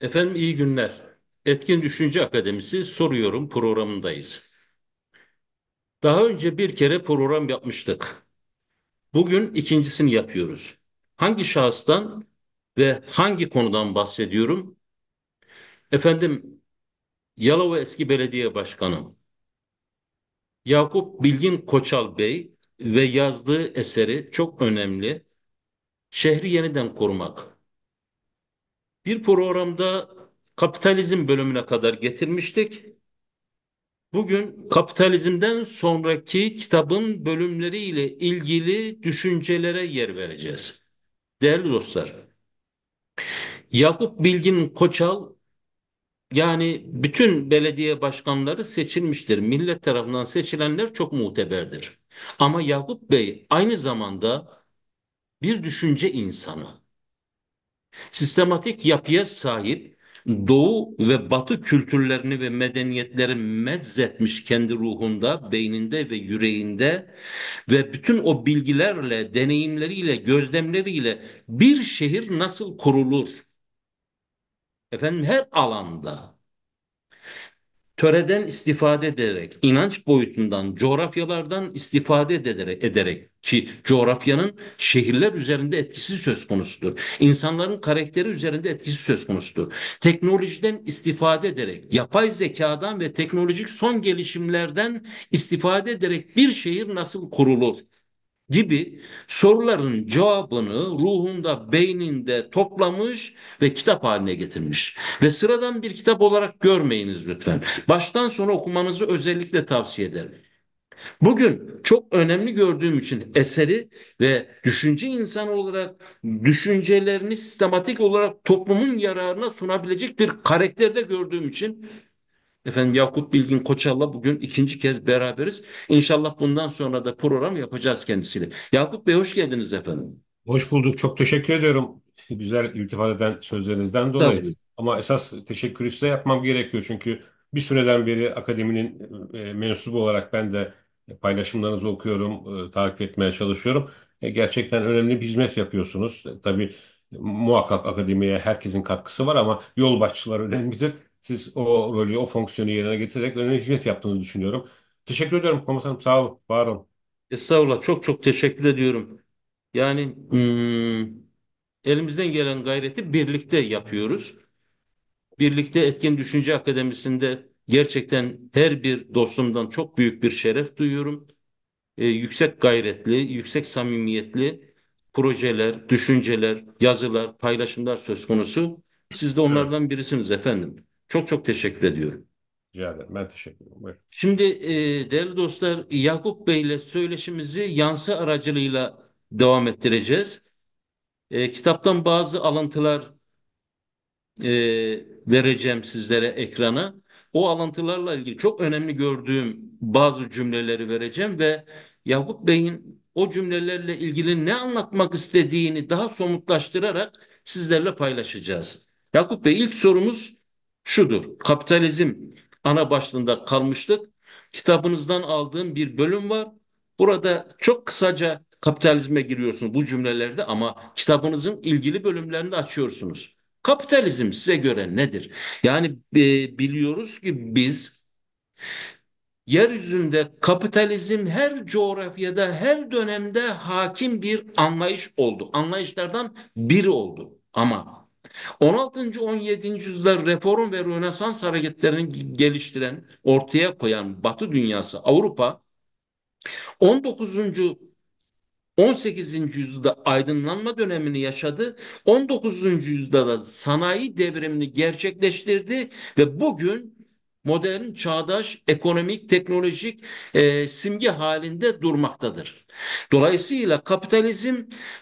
Efendim iyi günler. Etkin Düşünce Akademisi Soruyorum programındayız. Daha önce bir kere program yapmıştık. Bugün ikincisini yapıyoruz. Hangi şahıstan ve hangi konudan bahsediyorum? Efendim Yalova eski belediye başkanı Yakup Bilgin Koçal Bey ve yazdığı eseri çok önemli. Şehri yeniden korumak. Bir programda kapitalizm bölümüne kadar getirmiştik. Bugün kapitalizmden sonraki kitabın bölümleriyle ilgili düşüncelere yer vereceğiz. Değerli dostlar, Yakup Bilgin Koçal yani bütün belediye başkanları seçilmiştir. Millet tarafından seçilenler çok muteberdir. Ama Yakup Bey aynı zamanda bir düşünce insanı sistematik yapıya sahip Doğu ve Batı kültürlerini ve medeniyetleri mezzetmiş kendi ruhunda, beyninde ve yüreğinde ve bütün o bilgilerle, deneyimleriyle, gözlemleriyle bir şehir nasıl kurulur? Efendim her alanda töreden istifade ederek, inanç boyutundan, coğrafyalardan istifade ederek, ederek ki coğrafyanın şehirler üzerinde etkisi söz konusudur. İnsanların karakteri üzerinde etkisi söz konusudur. Teknolojiden istifade ederek, yapay zekadan ve teknolojik son gelişimlerden istifade ederek bir şehir nasıl kurulur? gibi soruların cevabını ruhunda, beyninde toplamış ve kitap haline getirmiş. Ve sıradan bir kitap olarak görmeyiniz lütfen. Baştan sona okumanızı özellikle tavsiye ederim. Bugün çok önemli gördüğüm için eseri ve düşünce insanı olarak düşüncelerini sistematik olarak toplumun yararına sunabilecek bir karakterde gördüğüm için Efendim Yakup Bilgin Koçal'la bugün ikinci kez beraberiz. İnşallah bundan sonra da program yapacağız kendisiyle. Yakup Bey hoş geldiniz efendim. Hoş bulduk. Çok teşekkür ediyorum. Güzel iltifat eden sözlerinizden dolayı. Tabii. Ama esas teşekkürü size yapmam gerekiyor. Çünkü bir süreden beri akademinin e, mensubu olarak ben de paylaşımlarınızı okuyorum, e, takip etmeye çalışıyorum. E, gerçekten önemli bir hizmet yapıyorsunuz. Tabii muhakkak akademiye herkesin katkısı var ama yol başçılar önemlidir. Siz o rolü, o fonksiyonu yerine getirerek önemli hizmet yaptığınızı düşünüyorum. Teşekkür ediyorum komutanım. Sağ olun, var olun. Estağfurullah çok çok teşekkür ediyorum. Yani hmm, elimizden gelen gayreti birlikte yapıyoruz. Birlikte Etkin Düşünce Akademisi'nde gerçekten her bir dostumdan çok büyük bir şeref duyuyorum. Ee, yüksek gayretli, yüksek samimiyetli projeler, düşünceler, yazılar, paylaşımlar söz konusu. Siz de onlardan birisiniz efendim. Çok çok teşekkür ediyorum. Rica ederim. Ben teşekkür ederim. Buyurun. Şimdi e, değerli dostlar Yakup Bey ile söyleşimizi yansı aracılığıyla devam ettireceğiz. E, kitaptan bazı alıntılar e, vereceğim sizlere ekrana. O alıntılarla ilgili çok önemli gördüğüm bazı cümleleri vereceğim ve Yakup Bey'in o cümlelerle ilgili ne anlatmak istediğini daha somutlaştırarak sizlerle paylaşacağız. Yakup Bey ilk sorumuz şudur. Kapitalizm ana başlığında kalmıştık. Kitabınızdan aldığım bir bölüm var. Burada çok kısaca kapitalizme giriyorsunuz bu cümlelerde ama kitabınızın ilgili bölümlerini açıyorsunuz. Kapitalizm size göre nedir? Yani e, biliyoruz ki biz yeryüzünde kapitalizm her coğrafyada, her dönemde hakim bir anlayış oldu. Anlayışlardan biri oldu. Ama 16. 17. yüzyılda reform ve Rönesans hareketlerini geliştiren, ortaya koyan Batı dünyası Avrupa 19. 18. yüzyılda aydınlanma dönemini yaşadı. 19. yüzyılda da sanayi devrimini gerçekleştirdi ve bugün modern, çağdaş, ekonomik, teknolojik e, simge halinde durmaktadır. Dolayısıyla kapitalizm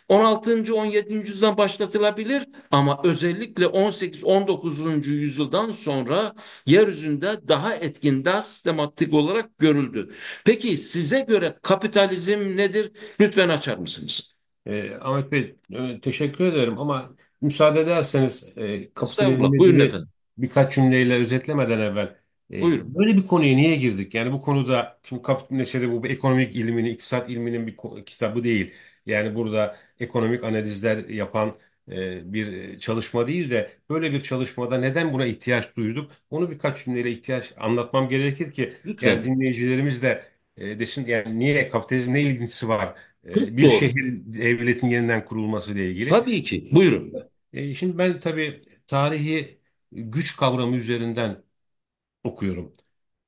16. 17. yüzyıldan başlatılabilir ama özellikle 18-19. yüzyıldan sonra yeryüzünde daha etkin, daha sistematik olarak görüldü. Peki size göre kapitalizm nedir? Lütfen açar mısınız? E, Ahmet Bey e, teşekkür ederim ama müsaade ederseniz e, kapitalizmi birkaç cümleyle özetlemeden evvel ee, Buyurun. böyle bir konuya niye girdik? Yani bu konuda şimdi Kapitül Neşe'de bu bir ekonomik ilminin, iktisat ilminin bir kitabı değil. Yani burada ekonomik analizler yapan e, bir e, çalışma değil de böyle bir çalışmada neden buna ihtiyaç duyduk? Onu birkaç cümleyle ihtiyaç anlatmam gerekir ki yani Lütfen. dinleyicilerimiz de e, desin yani niye kapitalizm ne ilgisi var? E, bir doğru. şehir devletin yeniden kurulması ile ilgili. Tabii ki. Buyurun. E, Şimdi ben tabii tarihi güç kavramı üzerinden okuyorum.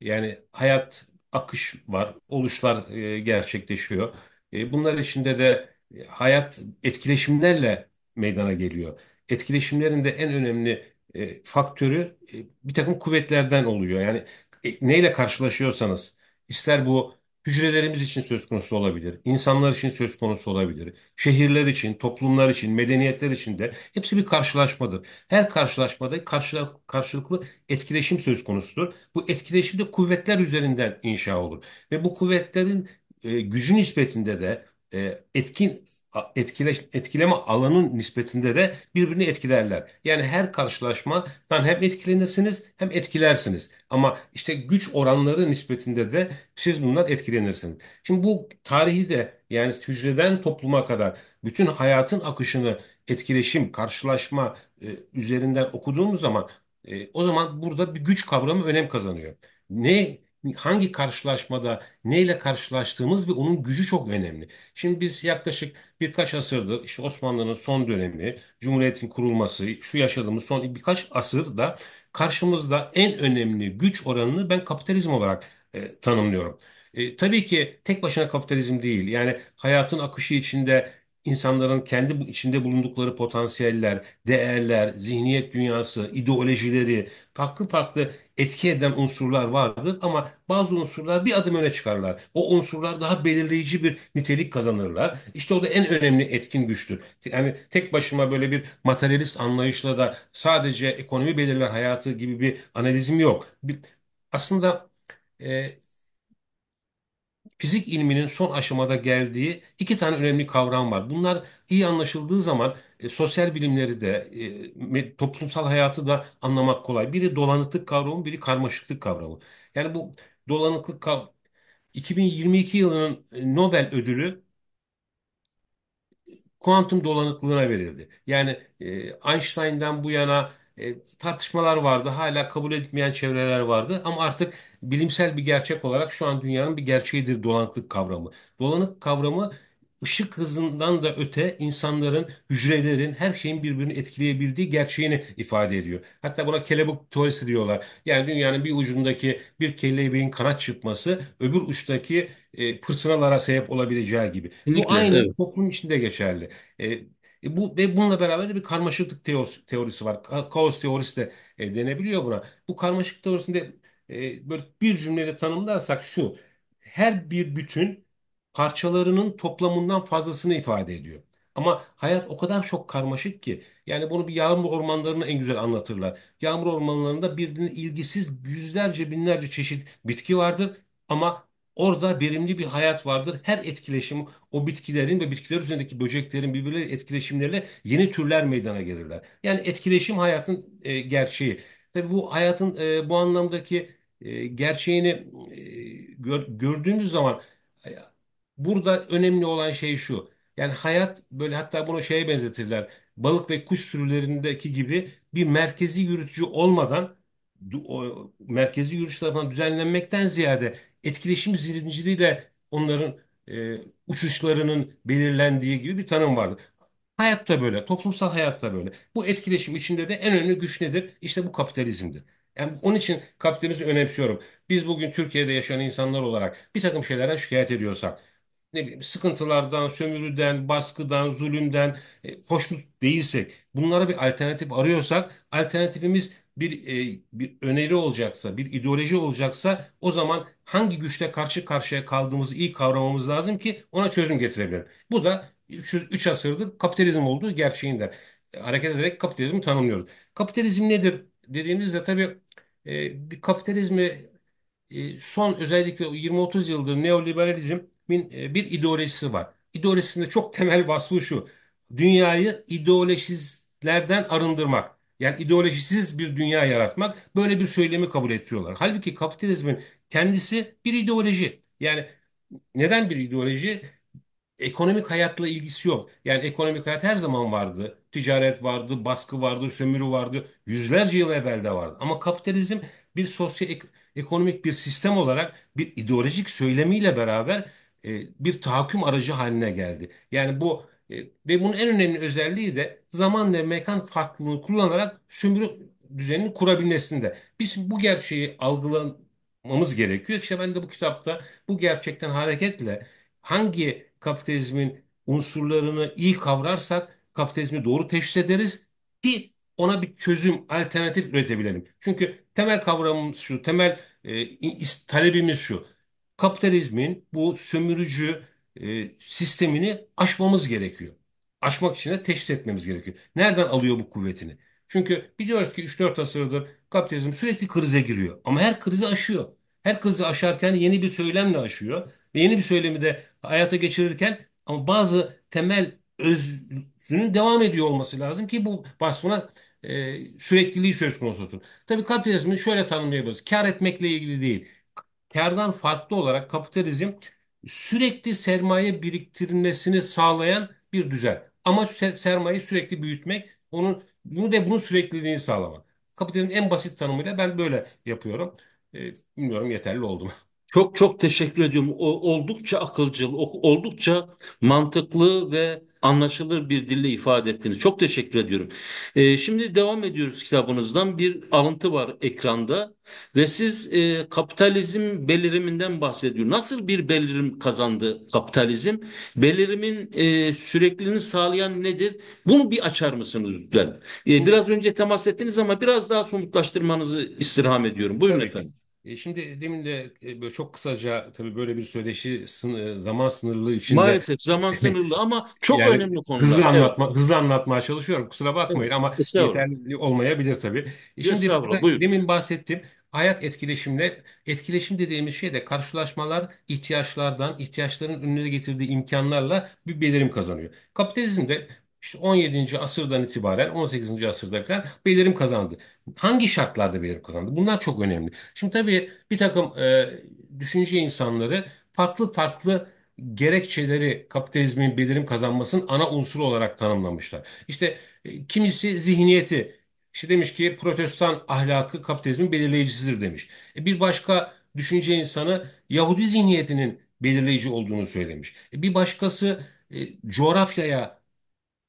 Yani hayat akış var, oluşlar e, gerçekleşiyor. E, bunlar içinde de e, hayat etkileşimlerle meydana geliyor. Etkileşimlerin de en önemli faktörü bir takım kuvvetlerden oluyor. Yani neyle karşılaşıyorsanız, ister bu hücrelerimiz için söz konusu olabilir, insanlar için söz konusu olabilir, şehirler için, toplumlar için, medeniyetler için de hepsi bir karşılaşmadır. Her karşılaşmada karşıla, karşılıklı etkileşim söz konusudur. Bu etkileşim de kuvvetler üzerinden inşa olur ve bu kuvvetlerin e, gücü nispetinde de e, etkin etkile, etkileme alanın nispetinde de birbirini etkilerler. Yani her karşılaşmadan hem etkilenirsiniz hem etkilersiniz. Ama işte güç oranları nispetinde de siz bundan etkilenirsiniz. Şimdi bu tarihi de yani hücreden topluma kadar bütün hayatın akışını etkileşim, karşılaşma e, üzerinden okuduğumuz zaman e, o zaman burada bir güç kavramı önem kazanıyor. Ne hangi karşılaşmada neyle karşılaştığımız ve onun gücü çok önemli. Şimdi biz yaklaşık birkaç asırdır işte Osmanlı'nın son dönemi, Cumhuriyet'in kurulması, şu yaşadığımız son birkaç asırda karşımızda en önemli güç oranını ben kapitalizm olarak e, tanımlıyorum. E, tabii ki tek başına kapitalizm değil. Yani hayatın akışı içinde insanların kendi içinde bulundukları potansiyeller, değerler, zihniyet dünyası, ideolojileri farklı farklı etki eden unsurlar vardır ama bazı unsurlar bir adım öne çıkarlar. O unsurlar daha belirleyici bir nitelik kazanırlar. İşte o da en önemli etkin güçtür. Yani tek başıma böyle bir materyalist anlayışla da sadece ekonomi belirler hayatı gibi bir analizim yok. aslında e, fizik ilminin son aşamada geldiği iki tane önemli kavram var. Bunlar iyi anlaşıldığı zaman e, sosyal bilimleri de e, toplumsal hayatı da anlamak kolay. Biri dolanıklık kavramı, biri karmaşıklık kavramı. Yani bu dolanıklık kavramı 2022 yılının e, Nobel ödülü e, kuantum dolanıklığına verildi. Yani e, Einstein'dan bu yana e, tartışmalar vardı. Hala kabul edilmeyen çevreler vardı. Ama artık bilimsel bir gerçek olarak şu an dünyanın bir gerçeğidir dolanıklık kavramı. Dolanık kavramı ışık hızından da öte insanların, hücrelerin, her şeyin birbirini etkileyebildiği gerçeğini ifade ediyor. Hatta buna kelebek teorisi diyorlar. Yani dünyanın bir ucundaki bir kelebeğin kanat çırpması öbür uçtaki e, fırtınalara sebep olabileceği gibi. Bu Kesinlikle, aynı evet. toplum içinde geçerli. E, e bu ve bununla beraber de bir karmaşıklık teorisi, teorisi var. Ka- Kaos teorisi de e, denebiliyor buna. Bu karmaşık teorisinde e, böyle bir cümleyle tanımlarsak şu. Her bir bütün parçalarının toplamından fazlasını ifade ediyor. Ama hayat o kadar çok karmaşık ki yani bunu bir yağmur ormanlarını en güzel anlatırlar. Yağmur ormanlarında birbirine ilgisiz yüzlerce binlerce çeşit bitki vardır ama Orada verimli bir hayat vardır. Her etkileşim o bitkilerin ve bitkiler üzerindeki böceklerin birbirleriyle etkileşimleriyle yeni türler meydana gelirler. Yani etkileşim hayatın e, gerçeği. Tabii bu hayatın e, bu anlamdaki e, gerçeğini e, gör, gördüğümüz zaman e, burada önemli olan şey şu. Yani hayat böyle hatta bunu şeye benzetirler. Balık ve kuş sürülerindeki gibi bir merkezi yürütücü olmadan o, merkezi yürüyüş tarafından düzenlenmekten ziyade etkileşim zinciriyle onların e, uçuşlarının belirlendiği gibi bir tanım vardı. Hayatta böyle, toplumsal hayatta böyle. Bu etkileşim içinde de en önemli güç nedir? İşte bu kapitalizmdir. Yani onun için kapitalizmi önemsiyorum. Biz bugün Türkiye'de yaşayan insanlar olarak bir takım şeylerden şikayet ediyorsak, ne bileyim sıkıntılardan, sömürüden, baskıdan, zulümden e, hoşnut değilsek, bunlara bir alternatif arıyorsak, alternatifimiz bir, e, bir öneri olacaksa, bir ideoloji olacaksa o zaman hangi güçle karşı karşıya kaldığımızı iyi kavramamız lazım ki ona çözüm getirebilelim. Bu da şu 3 asırdır kapitalizm olduğu gerçeğinden e, hareket ederek kapitalizmi tanımlıyoruz. Kapitalizm nedir dediğimizde tabii e, bir kapitalizmi e, son özellikle 20-30 yıldır neoliberalizmin e, bir ideolojisi var. İdeolojisinde çok temel vasfı şu. Dünyayı ideolojilerden arındırmak. Yani ideolojisiz bir dünya yaratmak böyle bir söylemi kabul ediyorlar. Halbuki kapitalizmin kendisi bir ideoloji. Yani neden bir ideoloji? ekonomik hayatla ilgisi yok. Yani ekonomik hayat her zaman vardı. Ticaret vardı, baskı vardı, sömürü vardı. Yüzlerce yıl evvelde vardı. Ama kapitalizm bir sosyoekonomik bir sistem olarak bir ideolojik söylemiyle beraber e, bir tahakküm aracı haline geldi. Yani bu e, ve bunun en önemli özelliği de zaman ve mekan farklılığını kullanarak sömürü düzenini kurabilmesinde. Biz bu gerçeği algılamamız gerekiyor. İşte ben de bu kitapta bu gerçekten hareketle hangi kapitalizmin unsurlarını iyi kavrarsak kapitalizmi doğru teşhis ederiz ki ona bir çözüm, alternatif üretebilelim. Çünkü temel kavramımız şu, temel e, talebimiz şu. Kapitalizmin bu sömürücü e, sistemini aşmamız gerekiyor. Aşmak için de teşhis etmemiz gerekiyor. Nereden alıyor bu kuvvetini? Çünkü biliyoruz ki 3-4 asırdır kapitalizm sürekli krize giriyor. Ama her krizi aşıyor. Her krizi aşarken yeni bir söylemle aşıyor. Ve yeni bir söylemi de hayata geçirirken ama bazı temel özünün devam ediyor olması lazım ki bu basmına e, sürekliliği söz konusu olsun. Tabii kapitalizmi şöyle tanımlayabiliriz. Kar etmekle ilgili değil. Kardan farklı olarak kapitalizm sürekli sermaye biriktirmesini sağlayan bir düzen. Amaç sermayeyi sürekli büyütmek, onun bunu ve bunun sürekliliğini sağlamak. kapitalin en basit tanımıyla ben böyle yapıyorum. E, bilmiyorum yeterli oldu mu? Çok çok teşekkür ediyorum. O, oldukça akılcıl, oldukça mantıklı ve anlaşılır bir dille ifade ettiniz. Çok teşekkür ediyorum. E, şimdi devam ediyoruz kitabınızdan. Bir alıntı var ekranda ve siz e, kapitalizm beliriminden bahsediyor. Nasıl bir belirim kazandı kapitalizm? Belirimin e, sürekliliğini sağlayan nedir? Bunu bir açar mısınız lütfen? E, biraz önce temas ettiniz ama biraz daha somutlaştırmanızı istirham ediyorum. Buyurun Tabii. efendim. E, şimdi demin de e, böyle çok kısaca tabii böyle bir söyleşi sın- e, zaman sınırlılığı içinde Maalesef zaman sınırlı ama çok yani önemli konular. hızlı Evet. anlatma hızlı anlatmaya çalışıyorum. Kusura Evet. bakmayın ama Estağfurullah. yeterli olmayabilir tabii. Şimdi Estağfurullah. Buyurun. demin bahsettim. Ayak etkileşimle etkileşim dediğimiz şey de karşılaşmalar ihtiyaçlardan ihtiyaçların önüne getirdiği imkanlarla bir belirim kazanıyor. Kapitalizm de işte 17. asırdan itibaren 18. asırda kadar belirim kazandı hangi şartlarda verip kazandı? Bunlar çok önemli. Şimdi tabii bir takım e, düşünce insanları farklı farklı gerekçeleri kapitalizmin belirim kazanmasının ana unsuru olarak tanımlamışlar. İşte e, kimisi zihniyeti işte demiş ki protestan ahlakı kapitalizmin belirleyicisidir demiş. E, bir başka düşünce insanı Yahudi zihniyetinin belirleyici olduğunu söylemiş. E, bir başkası e, coğrafyaya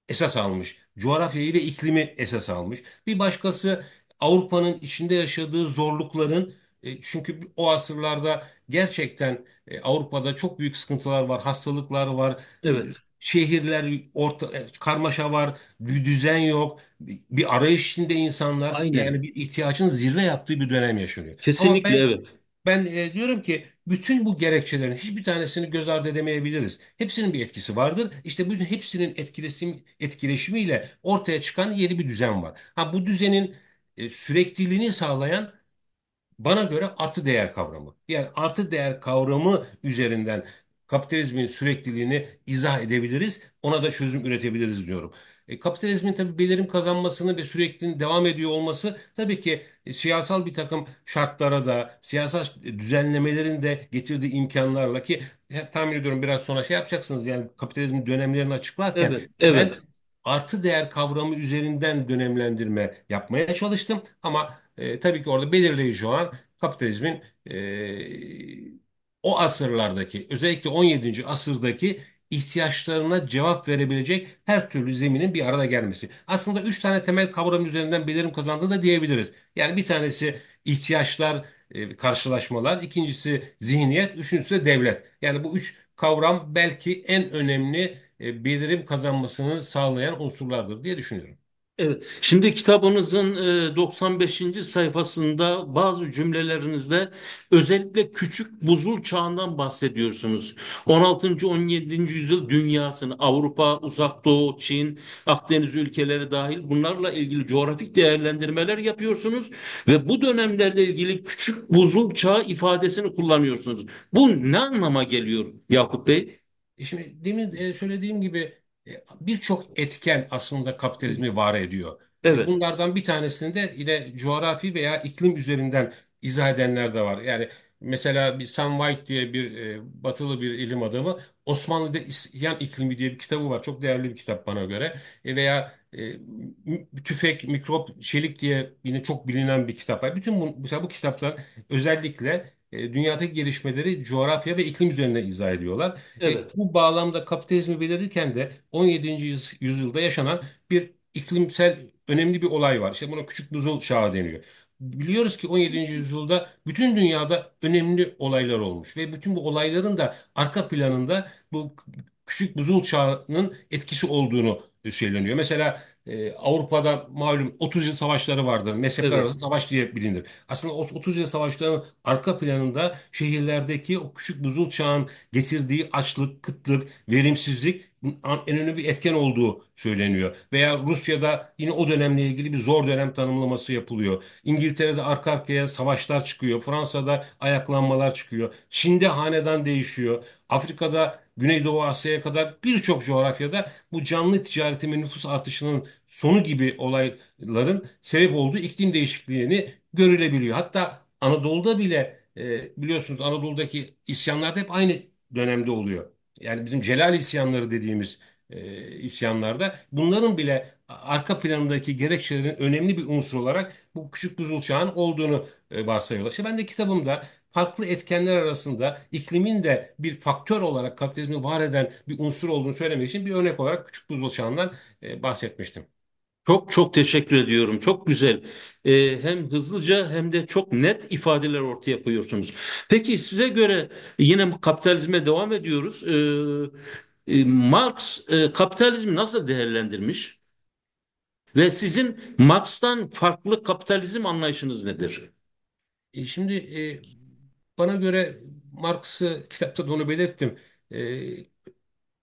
esas almış. Coğrafyayı ve iklimi esas almış. Bir başkası Avrupa'nın içinde yaşadığı zorlukların e, çünkü o asırlarda gerçekten e, Avrupa'da çok büyük sıkıntılar var, hastalıklar var. E, evet. Şehirler orta karmaşa var, bir düzen yok, bir arayış içinde insanlar Aynen. yani bir ihtiyacın zirve yaptığı bir dönem yaşanıyor. Kesinlikle ben, evet. Ben diyorum ki bütün bu gerekçelerin hiçbir tanesini göz ardı edemeyebiliriz. Hepsinin bir etkisi vardır. İşte bütün hepsinin etkileşim, etkileşimiyle ortaya çıkan yeni bir düzen var. Ha bu düzenin e, sürekliliğini sağlayan bana göre artı değer kavramı. Yani artı değer kavramı üzerinden kapitalizmin sürekliliğini izah edebiliriz. Ona da çözüm üretebiliriz diyorum. E, kapitalizmin tabii belirim kazanmasını ve sürekli devam ediyor olması tabii ki e, siyasal bir takım şartlara da, siyasal düzenlemelerin de getirdiği imkanlarla ki ya, tahmin ediyorum biraz sonra şey yapacaksınız yani kapitalizmin dönemlerini açıklarken evet, evet. ben artı değer kavramı üzerinden dönemlendirme yapmaya çalıştım. Ama e, tabii ki orada belirleyici olan kapitalizmin e, o asırlardaki özellikle 17. asırdaki ihtiyaçlarına cevap verebilecek her türlü zeminin bir arada gelmesi. Aslında üç tane temel kavram üzerinden belirim kazandığı da diyebiliriz. Yani bir tanesi ihtiyaçlar, e, karşılaşmalar, ikincisi zihniyet, üçüncüsü de devlet. Yani bu üç kavram belki en önemli e, bildirim kazanmasını sağlayan unsurlardır diye düşünüyorum. Evet. Şimdi kitabınızın 95. E, sayfasında bazı cümlelerinizde özellikle küçük buzul çağından bahsediyorsunuz. 16. 17. yüzyıl dünyasını Avrupa, Uzak Doğu, Çin, Akdeniz ülkeleri dahil bunlarla ilgili coğrafik değerlendirmeler yapıyorsunuz ve bu dönemlerle ilgili küçük buzul çağı ifadesini kullanıyorsunuz. Bu ne anlama geliyor Yakup Bey? E, şimdi demin e, söylediğim gibi e, birçok etken aslında kapitalizmi var ediyor. Evet. Bunlardan bir tanesini de yine coğrafi veya iklim üzerinden izah edenler de var. Yani mesela bir Sam White diye bir batılı bir ilim adamı Osmanlı'da İsyan iklimi diye bir kitabı var. Çok değerli bir kitap bana göre. E, veya Tüfek, Mikrop, Çelik diye yine çok bilinen bir kitap var. Bütün bu, mesela bu kitaplar özellikle ee, dünyadaki gelişmeleri coğrafya ve iklim üzerine izah ediyorlar. E, Evet. bu bağlamda kapitalizmi belirirken de 17. yüzyılda yaşanan bir iklimsel önemli bir olay var. İşte buna küçük buzul çağı deniyor. Biliyoruz ki 17. yüzyılda bütün dünyada önemli olaylar olmuş ve bütün bu olayların da arka planında bu küçük buzul çağının etkisi olduğunu söyleniyor. Mesela ee, Avrupa'da malum 30 yıl savaşları vardır. Mezhepler Evet. arası savaş diye bilinir. Aslında o 30 yıl savaşların arka planında şehirlerdeki o küçük buzul çağın getirdiği açlık, kıtlık, verimsizlik en önemli bir etken olduğu söyleniyor. Veya Rusya'da yine o dönemle ilgili bir zor dönem tanımlaması yapılıyor. İngiltere'de arka arkaya savaşlar çıkıyor. Fransa'da ayaklanmalar çıkıyor. Çin'de hanedan değişiyor. Afrika'da Güneydoğu Asya'ya kadar birçok coğrafyada bu canlı ticaretin ve nüfus artışının sonu gibi olayların sebep olduğu iklim değişikliğini görülebiliyor. Hatta Anadolu'da bile e, biliyorsunuz Anadolu'daki isyanlar da hep aynı dönemde oluyor. Yani bizim Celal isyanları dediğimiz e, isyanlarda bunların bile arka planındaki gerekçelerin önemli bir unsur olarak bu küçük buzul çağın olduğunu e, varsayıyorlar. İşte ben de kitabımda farklı etkenler arasında iklimin de bir faktör olarak kapitalizmi var eden bir unsur olduğunu söylemek için bir örnek olarak küçük buzuluşandan e, bahsetmiştim. Çok çok teşekkür ediyorum. Çok güzel. Ee, hem hızlıca hem de çok net ifadeler ortaya koyuyorsunuz. Peki size göre yine kapitalizme devam ediyoruz. Ee, e, Marx e, kapitalizmi nasıl değerlendirmiş? Ve sizin Marx'tan farklı kapitalizm anlayışınız nedir? E, şimdi e, bana göre Marx'ı kitapta da onu belirttim. E,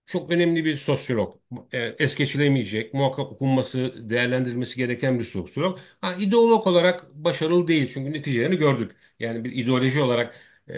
çok önemli bir sosyolog. E, es geçilemeyecek, muhakkak okunması, değerlendirilmesi gereken bir sosyolog. Ha, ideolog olarak başarılı değil çünkü neticelerini gördük. Yani bir ideoloji olarak e,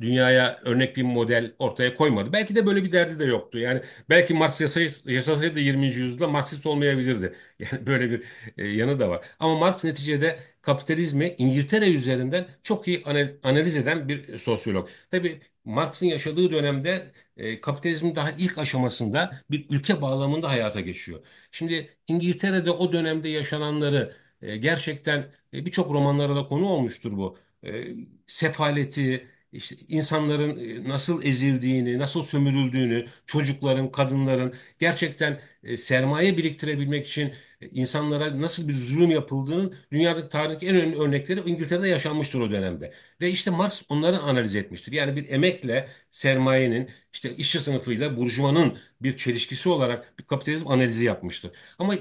dünyaya örnek bir model ortaya koymadı. Belki de böyle bir derdi de yoktu. Yani belki Marx yaşasaydı, 20. yüzyılda Marksist olmayabilirdi. Yani böyle bir e, yanı da var. Ama Marx neticede kapitalizmi İngiltere üzerinden çok iyi analiz eden bir sosyolog. Tabii Marx'ın yaşadığı dönemde e, kapitalizmin daha ilk aşamasında bir ülke bağlamında hayata geçiyor. Şimdi İngiltere'de o dönemde yaşananları e, gerçekten birçok romanlara da konu olmuştur bu e, sefaleti, işte insanların e, nasıl ezildiğini, nasıl sömürüldüğünü, çocukların, kadınların gerçekten e, sermaye biriktirebilmek için insanlara nasıl bir zulüm yapıldığının dünyadaki tarihteki en önemli örnekleri İngiltere'de yaşanmıştır o dönemde. Ve işte Marx onları analiz etmiştir. Yani bir emekle sermayenin, işte işçi sınıfıyla burjuvanın bir çelişkisi olarak bir kapitalizm analizi yapmıştır. Ama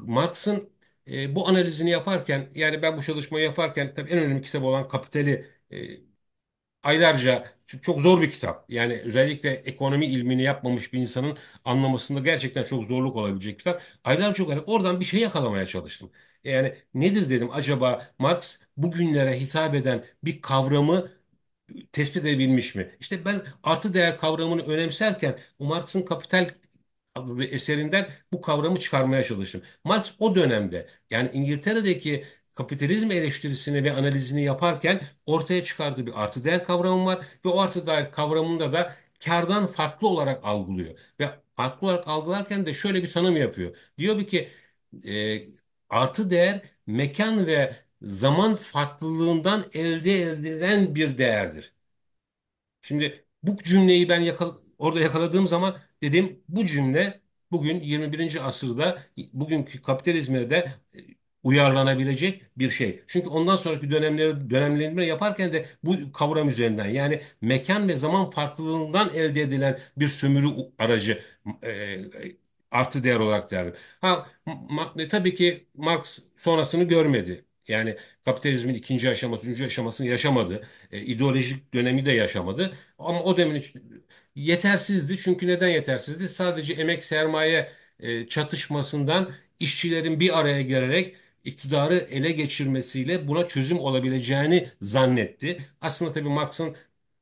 Marx'ın e, bu analizini yaparken yani ben bu çalışmayı yaparken tabii en önemli kitap olan Kapital'i e, aylarca çok zor bir kitap. Yani özellikle ekonomi ilmini yapmamış bir insanın anlamasında gerçekten çok zorluk olabilecek bir kitap. Aylarca çok oradan bir şey yakalamaya çalıştım. E, yani nedir dedim acaba Marx bugünlere hitap eden bir kavramı tespit edebilmiş mi? İşte ben artı değer kavramını önemserken Marx'ın kapital eserinden bu kavramı çıkarmaya çalıştım. Marx o dönemde yani İngiltere'deki kapitalizm eleştirisini ve analizini yaparken ortaya çıkardığı bir artı değer kavramı var ve o artı değer kavramında da kardan farklı olarak algılıyor. Ve farklı olarak algılarken de şöyle bir tanım yapıyor. Diyor ki e, artı değer mekan ve zaman farklılığından elde edilen bir değerdir. Şimdi bu cümleyi ben yakal orada yakaladığım zaman Dedim bu cümle bugün 21. asırda bugünkü kapitalizme de e, uyarlanabilecek bir şey. Çünkü ondan sonraki dönemleri dönemlendirme yaparken de bu kavram üzerinden yani mekan ve zaman farklılığından elde edilen bir sömürü aracı e, e, artı değer olarak derdim. Ha ma, e, tabii ki Marx sonrasını görmedi. Yani kapitalizmin ikinci aşaması, üçüncü aşamasını yaşamadı. E, ideolojik dönemi de yaşamadı. Ama o dönemin yetersizdi. Çünkü neden yetersizdi? Sadece emek sermaye e, çatışmasından işçilerin bir araya gelerek iktidarı ele geçirmesiyle buna çözüm olabileceğini zannetti. Aslında tabii Marx'ın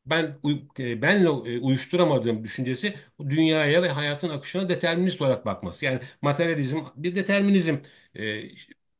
ben e, benle e, uyuşturamadığım düşüncesi dünyaya ve hayatın akışına determinist olarak bakması. Yani materyalizm bir determinizm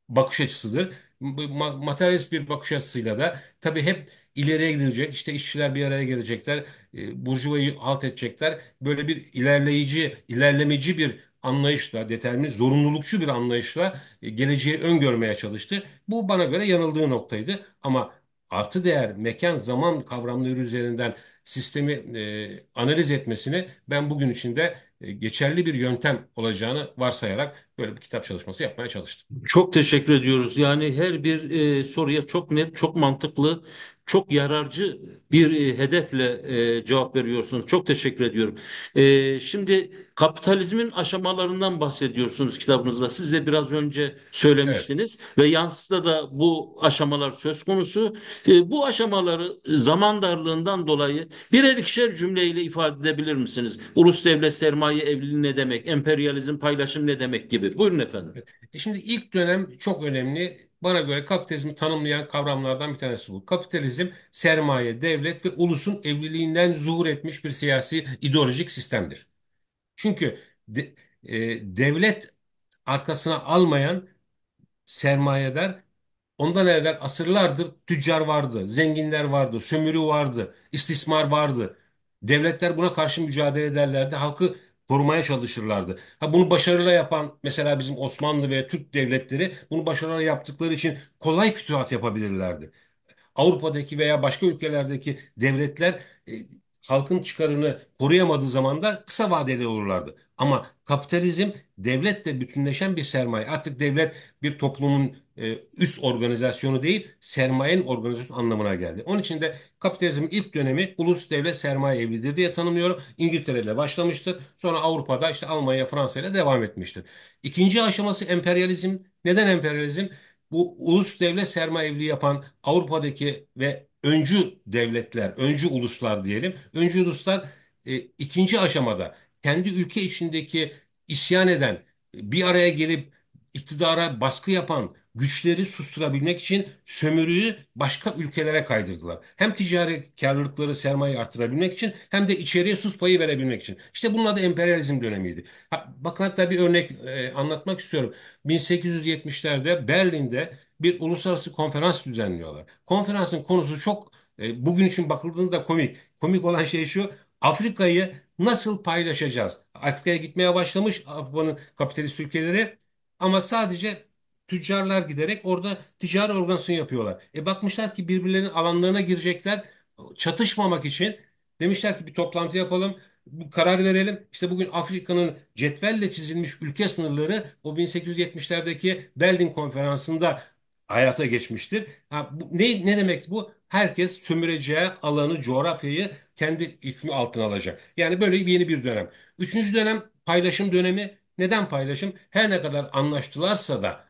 bakış açısıdır. Materyalist bir bakış açısıyla da tabii hep ileriye gidilecek. İşte işçiler bir araya gelecekler. E, Burjuva'yı halt edecekler. Böyle bir ilerleyici, ilerlemeci bir anlayışla, determin, zorunlulukçu bir anlayışla e, geleceği öngörmeye çalıştı. Bu bana göre yanıldığı noktaydı. Ama artı değer, mekan, zaman kavramları üzerinden sistemi e, analiz etmesini ben bugün içinde e, geçerli bir yöntem olacağını varsayarak böyle bir kitap çalışması yapmaya çalıştım. Çok teşekkür ediyoruz. Yani her bir e, soruya çok net, çok mantıklı çok yararcı bir e, hedefle e, cevap veriyorsunuz. Çok teşekkür ediyorum. E, şimdi kapitalizmin aşamalarından bahsediyorsunuz kitabınızda. Siz de biraz önce söylemiştiniz evet. ve yansıda da bu aşamalar söz konusu. bu aşamaları zaman darlığından dolayı birer ikişer cümleyle ifade edebilir misiniz? Ulus devlet sermaye evliliği ne demek? Emperyalizm paylaşım ne demek gibi. Buyurun efendim. Şimdi ilk dönem çok önemli bana göre kapitalizmi tanımlayan kavramlardan bir tanesi bu. Kapitalizm sermaye, devlet ve ulusun evliliğinden zuhur etmiş bir siyasi ideolojik sistemdir. Çünkü de, e, devlet arkasına almayan sermayedar ondan evvel asırlardır tüccar vardı, zenginler vardı, sömürü vardı, istismar vardı. Devletler buna karşı mücadele ederlerdi. Halkı korumaya çalışırlardı. Ha bunu başarıyla yapan mesela bizim Osmanlı veya Türk devletleri bunu başarıyla yaptıkları için kolay fütuhat yapabilirlerdi. Avrupa'daki veya başka ülkelerdeki devletler e, halkın çıkarını koruyamadığı zaman da kısa vadede olurlardı. Ama kapitalizm devletle bütünleşen bir sermaye. Artık devlet bir toplumun e, üst organizasyonu değil, sermayenin organizasyonu anlamına geldi. Onun için de kapitalizmin ilk dönemi ulus devlet sermaye evliliği diye tanımlıyorum. İngiltere ile başlamıştır. Sonra Avrupa'da işte Almanya, Fransa ile devam etmiştir. İkinci aşaması emperyalizm. Neden emperyalizm? Bu ulus devlet sermaye evliliği yapan Avrupa'daki ve öncü devletler, öncü uluslar diyelim. Öncü uluslar e, ikinci aşamada kendi ülke içindeki isyan eden, bir araya gelip iktidara baskı yapan güçleri susturabilmek için sömürüyü başka ülkelere kaydırdılar. Hem ticari karlılıkları, sermayeyi artırabilmek için hem de içeriye sus payı verebilmek için. İşte bunun adı emperyalizm dönemiydi. Ha, bakın hatta bir örnek e, anlatmak istiyorum. 1870'lerde Berlin'de bir uluslararası konferans düzenliyorlar. Konferansın konusu çok e, bugün için bakıldığında komik. Komik olan şey şu Afrika'yı nasıl paylaşacağız? Afrika'ya gitmeye başlamış Avrupa'nın kapitalist ülkeleri ama sadece tüccarlar giderek orada ticari organizasyon yapıyorlar. E bakmışlar ki birbirlerinin alanlarına girecekler çatışmamak için demişler ki bir toplantı yapalım bu karar verelim. İşte bugün Afrika'nın cetvelle çizilmiş ülke sınırları o 1870'lerdeki Berlin konferansında hayata geçmiştir. Ha, bu, ne, ne demek bu? Herkes sömüreceği alanı, coğrafyayı kendi hükmü altına alacak. Yani böyle yeni bir dönem. Üçüncü dönem paylaşım dönemi. Neden paylaşım? Her ne kadar anlaştılarsa da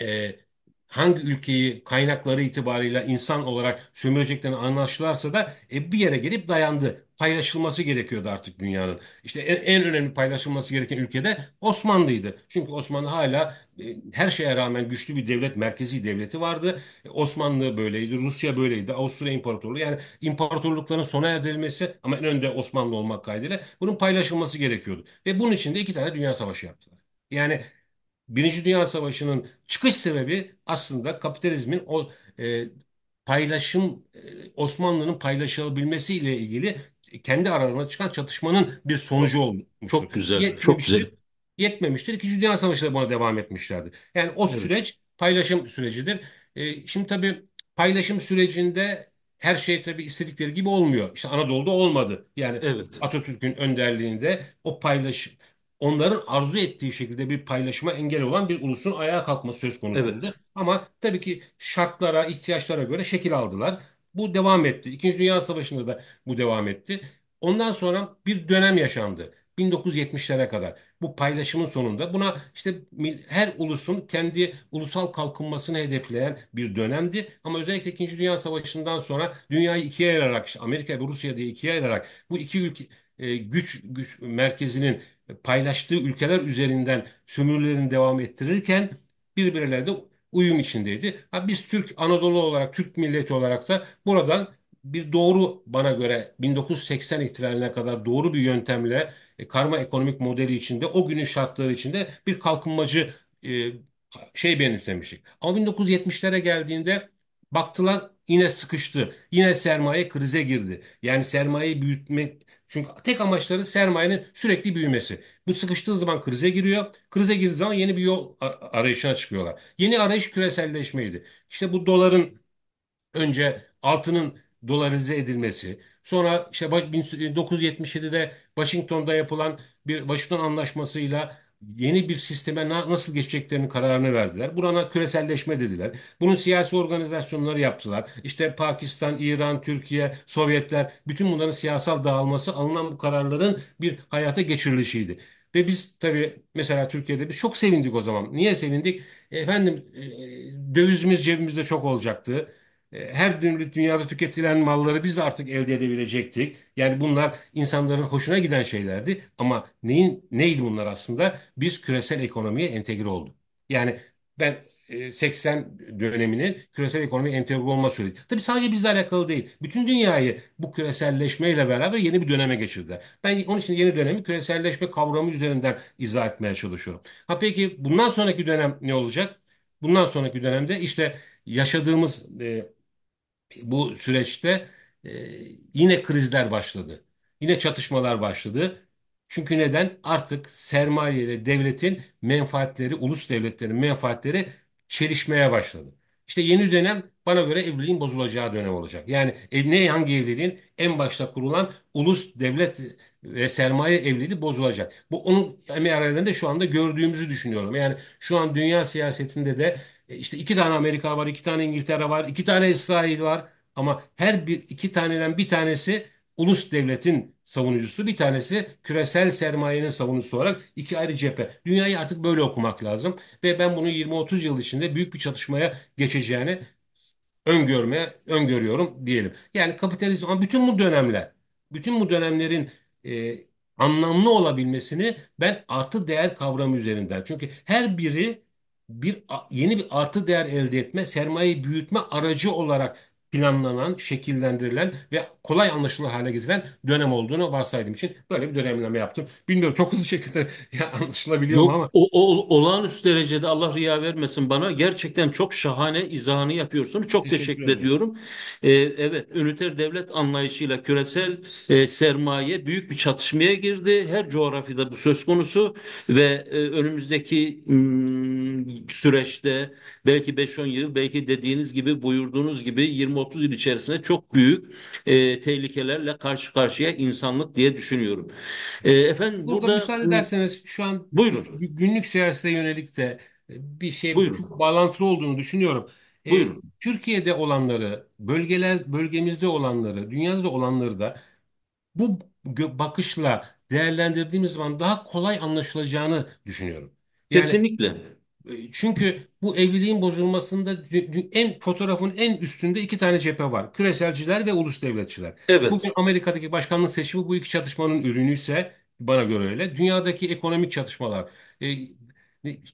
e, hangi ülkeyi kaynakları itibarıyla insan olarak sömüreceklerini anlaştılarsa da e, bir yere gelip dayandı. Paylaşılması gerekiyordu artık dünyanın. İşte en, en önemli paylaşılması gereken ülkede Osmanlı'ydı. Çünkü Osmanlı hala e, her şeye rağmen güçlü bir devlet, merkezi devleti vardı. E, Osmanlı böyleydi, Rusya böyleydi, Avusturya İmparatorluğu. Yani imparatorlukların sona erdirilmesi ama en önde Osmanlı olmak kaydıyla bunun paylaşılması gerekiyordu. Ve bunun için de iki tane dünya savaşı yaptılar. Yani Birinci Dünya Savaşı'nın çıkış sebebi aslında kapitalizmin o e, paylaşım e, Osmanlı'nın ile ilgili kendi aralarına çıkan çatışmanın bir sonucu oldu. Çok, çok güzel, çok güzel. Yetmemiştir. İkinci Dünya Savaşı'da buna devam etmişlerdi. Yani o evet. süreç paylaşım sürecidir. E, şimdi tabii paylaşım sürecinde her şey tabii istedikleri gibi olmuyor. İşte Anadolu'da olmadı. Yani evet. Atatürk'ün önderliğinde o paylaşım onların arzu ettiği şekilde bir paylaşıma engel olan bir ulusun ayağa kalkma söz konusuydu. Evet. Ama tabii ki şartlara, ihtiyaçlara göre şekil aldılar. Bu devam etti. İkinci Dünya Savaşı'nda da bu devam etti. Ondan sonra bir dönem yaşandı. 1970'lere kadar bu paylaşımın sonunda buna işte her ulusun kendi ulusal kalkınmasını hedefleyen bir dönemdi. Ama özellikle İkinci Dünya Savaşı'ndan sonra dünyayı ikiye ayırarak işte Amerika ve Rusya diye ikiye ayırarak bu iki ülke e, güç, güç merkezinin paylaştığı ülkeler üzerinden sömürülerini devam ettirirken birbirlerine uyum içindeydi. Ha, biz Türk Anadolu olarak, Türk milleti olarak da buradan bir doğru bana göre 1980 itibarına kadar doğru bir yöntemle e, karma ekonomik modeli içinde o günün şartları içinde bir kalkınmacı e, şey benimsemiştik. Ama 1970'lere geldiğinde baktılar yine sıkıştı. Yine sermaye krize girdi. Yani sermayeyi büyütmek çünkü tek amaçları sermayenin sürekli büyümesi. Bu sıkıştığı zaman krize giriyor. Krize girdiği zaman yeni bir yol arayışına çıkıyorlar. Yeni arayış küreselleşmeydi. İşte bu doların önce altının dolarize edilmesi, sonra işte 1977'de Washington'da yapılan bir Washington anlaşmasıyla yeni bir sisteme nasıl geçeceklerinin kararını verdiler. Burana küreselleşme dediler. Bunun siyasi organizasyonları yaptılar. İşte Pakistan, İran, Türkiye, Sovyetler bütün bunların siyasal dağılması alınan bu kararların bir hayata geçirilişiydi. Ve biz tabii mesela Türkiye'de biz çok sevindik o zaman. Niye sevindik? Efendim e, e, dövizimiz cebimizde çok olacaktı. E, her türlü dünyada tüketilen malları biz de artık elde edebilecektik. Yani bunlar insanların hoşuna giden şeylerdi ama neyin neydi bunlar aslında? Biz küresel ekonomiye entegre olduk. Yani ben 80 e, döneminin küresel ekonomi entegre olma süreci. Tabii sadece bizle alakalı değil. Bütün dünyayı bu küreselleşmeyle beraber yeni bir döneme geçirdiler. Ben onun için yeni dönemi küreselleşme kavramı üzerinden izah etmeye çalışıyorum. Ha peki bundan sonraki dönem ne olacak? Bundan sonraki dönemde işte yaşadığımız e, bu süreçte e, yine krizler başladı. Yine çatışmalar başladı. Çünkü neden? Artık sermaye ile devletin menfaatleri, ulus devletlerin menfaatleri çelişmeye başladı. İşte yeni dönem bana göre evliliğin bozulacağı dönem olacak. Yani ne hangi evliliğin en başta kurulan ulus devlet e, ve sermaye evliliği bozulacak. Bu onun emeği aralarında şu anda gördüğümüzü düşünüyorum. Yani şu an dünya siyasetinde de e, işte iki tane Amerika var, iki tane İngiltere var, iki tane İsrail var. Ama her bir iki taneden bir tanesi ulus devletin savunucusu, bir tanesi küresel sermayenin savunucusu olarak iki ayrı cephe. Dünyayı artık böyle okumak lazım ve ben bunu 20-30 yıl içinde büyük bir çatışmaya geçeceğini öngörmeye öngörüyorum diyelim. Yani kapitalizm ama bütün bu dönemler, bütün bu dönemlerin e, anlamlı olabilmesini ben artı değer kavramı üzerinden. Çünkü her biri bir yeni bir artı değer elde etme, sermayeyi büyütme aracı olarak planlanan, şekillendirilen ve kolay anlaşılır hale getirilen dönem olduğunu varsaydım için böyle bir dönemleme yaptım. Bilmiyorum çok hızlı şekilde ya anlaşılabiliyor mu ama. o, o, olağanüstü derecede Allah riya vermesin bana. Gerçekten çok şahane izahını yapıyorsunuz. Çok teşekkür, teşekkür ediyorum. Ee, evet, üniter devlet anlayışıyla küresel e, sermaye büyük bir çatışmaya girdi. Her coğrafyada bu söz konusu ve e, önümüzdeki m, süreçte belki 5-10 yıl, belki dediğiniz gibi buyurduğunuz gibi 20 20-30 yıl içerisinde çok büyük e, tehlikelerle karşı karşıya insanlık diye düşünüyorum. E, efendim burada, burada müsaade ederseniz şu an buyurun. günlük siyasete yönelik de e, bir şey çok bağlantılı olduğunu düşünüyorum. E, Türkiye'de olanları, bölgeler bölgemizde olanları, dünyada olanları da bu bakışla değerlendirdiğimiz zaman daha kolay anlaşılacağını düşünüyorum. Yani Kesinlikle. Ee, çünkü bu evliliğin bozulmasında en fotoğrafın en üstünde iki tane cephe var. Küreselciler ve ulus devletçiler. Evet. Bugün Amerika'daki başkanlık seçimi bu iki çatışmanın ürünü ise bana göre öyle. Dünyadaki ekonomik çatışmalar, e,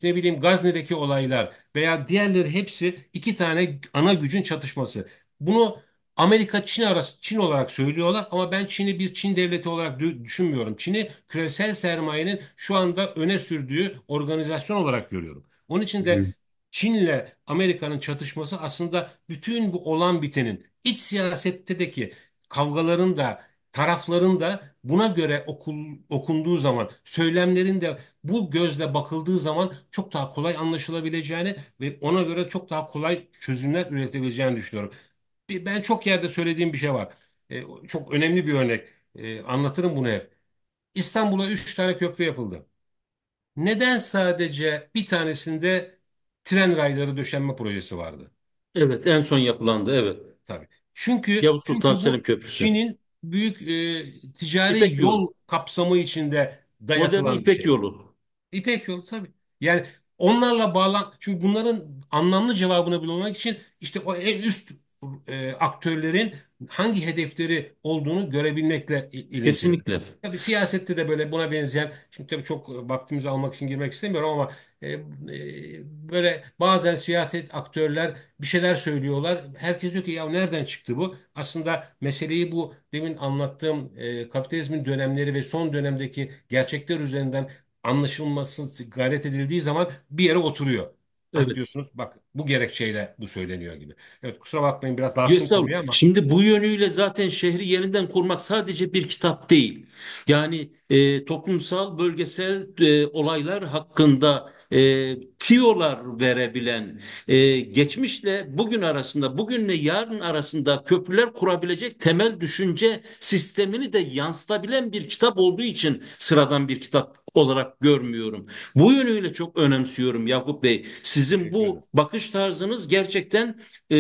ne bileyim Gazze'deki olaylar veya diğerleri hepsi iki tane ana gücün çatışması. Bunu Amerika Çin arası Çin olarak söylüyorlar ama ben Çin'i bir Çin devleti olarak düşünmüyorum. Çin'i küresel sermayenin şu anda öne sürdüğü organizasyon olarak görüyorum. Onun için de Hı. Çin'le Amerika'nın çatışması aslında bütün bu olan bitenin iç siyasetteki kavgaların da tarafların da buna göre okul, okunduğu zaman söylemlerin de bu gözle bakıldığı zaman çok daha kolay anlaşılabileceğini ve ona göre çok daha kolay çözümler üretebileceğini düşünüyorum. ben çok yerde söylediğim bir şey var. E, çok önemli bir örnek. E, anlatırım bunu hep. İstanbul'a üç tane köprü yapıldı. Neden sadece bir tanesinde tren rayları döşenme projesi vardı? Evet, en son yapılandı, evet. Tabii. Çünkü, Yavuz çünkü Selim bu Köprüsü. Çin'in büyük e, ticari İpek yol yolu. kapsamı içinde Modern dayatılan bir İpek şey. yolu. İpek yolu tabii. Yani onlarla bağlan... Çünkü bunların anlamlı cevabını bulmak için işte o en üst e, aktörlerin hangi hedefleri olduğunu görebilmekle il- ilintili. Kesinlikle. Tabii siyasette de böyle buna benzeyen, şimdi tabii çok vaktimizi almak için girmek istemiyorum ama e, e, böyle bazen siyaset aktörler bir şeyler söylüyorlar. Herkes diyor ki ya nereden çıktı bu? Aslında meseleyi bu demin anlattığım e, kapitalizmin dönemleri ve son dönemdeki gerçekler üzerinden anlaşılması gayret edildiği zaman bir yere oturuyor. Evet. diyorsunuz bak bu gerekçeyle bu söyleniyor gibi. Evet kusura bakmayın biraz dağıttım Yesam, konuyu ama. Şimdi bu yönüyle zaten şehri yeniden kurmak sadece bir kitap değil. Yani e, toplumsal, bölgesel e, olaylar hakkında e, tiyolar verebilen, e, geçmişle bugün arasında, bugünle yarın arasında köprüler kurabilecek temel düşünce sistemini de yansıtabilen bir kitap olduğu için sıradan bir kitap olarak görmüyorum. Bu yönüyle çok önemsiyorum Yakup Bey. Sizin bu bakış tarzınız gerçekten e,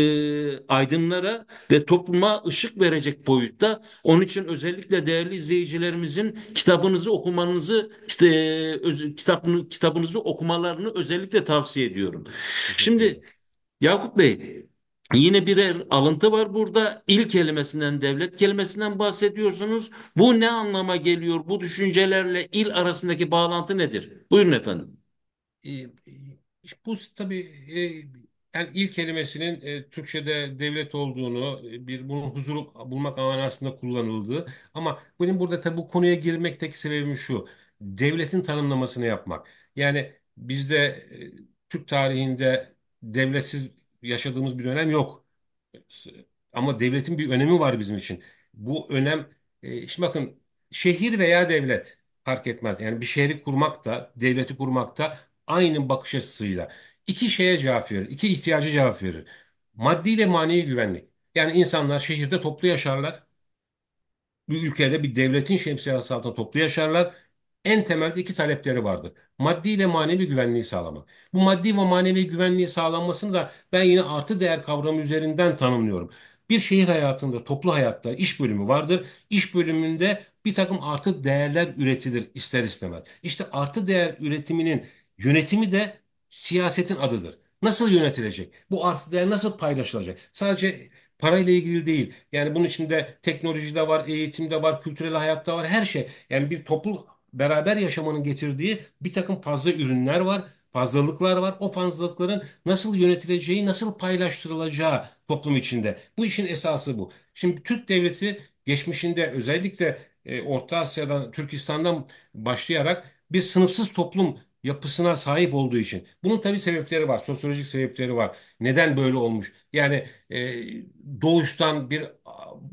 aydınlara ve topluma ışık verecek boyutta. Onun için özellikle değerli izleyicilerimizin kitabınızı okumanızı, işte, e, öz, kitabını, kitabınızı okumalarını özellikle Özellikle tavsiye ediyorum. Şimdi Yakup Bey Yine birer alıntı var burada. İl kelimesinden, devlet kelimesinden bahsediyorsunuz. Bu ne anlama geliyor? Bu düşüncelerle il arasındaki bağlantı nedir? Buyurun efendim. Ee, bu tabii e, yani il kelimesinin e, Türkçe'de devlet olduğunu, e, bir bunun huzuru bulmak aslında kullanıldığı Ama benim burada tabii bu konuya girmekteki sebebim şu. Devletin tanımlamasını yapmak. Yani Bizde e, Türk tarihinde devletsiz yaşadığımız bir dönem yok. Ama devletin bir önemi var bizim için. Bu önem, e, şimdi bakın şehir veya devlet fark etmez. Yani bir şehri kurmak da, devleti kurmak da aynı bakış açısıyla. iki şeye cevap verir, iki ihtiyacı cevap verir. Maddi ve manevi güvenlik. Yani insanlar şehirde toplu yaşarlar. Bir ülkede bir devletin şemsiyesi altında toplu yaşarlar en temelde iki talepleri vardır: Maddi ve manevi güvenliği sağlamak. Bu maddi ve manevi güvenliği sağlanmasını da ben yine artı değer kavramı üzerinden tanımlıyorum. Bir şehir hayatında, toplu hayatta iş bölümü vardır. İş bölümünde bir takım artı değerler üretilir ister istemez. İşte artı değer üretiminin yönetimi de siyasetin adıdır. Nasıl yönetilecek? Bu artı değer nasıl paylaşılacak? Sadece parayla ilgili değil. Yani bunun içinde teknoloji de var, eğitim de var, kültürel hayatta var, her şey. Yani bir toplu beraber yaşamanın getirdiği bir takım fazla ürünler var, fazlalıklar var. O fazlalıkların nasıl yönetileceği, nasıl paylaştırılacağı toplum içinde. Bu işin esası bu. Şimdi Türk devleti geçmişinde özellikle e, Orta Asya'dan, Türkistan'dan başlayarak bir sınıfsız toplum yapısına sahip olduğu için. Bunun tabii sebepleri var, sosyolojik sebepleri var. Neden böyle olmuş? Yani e, doğuştan bir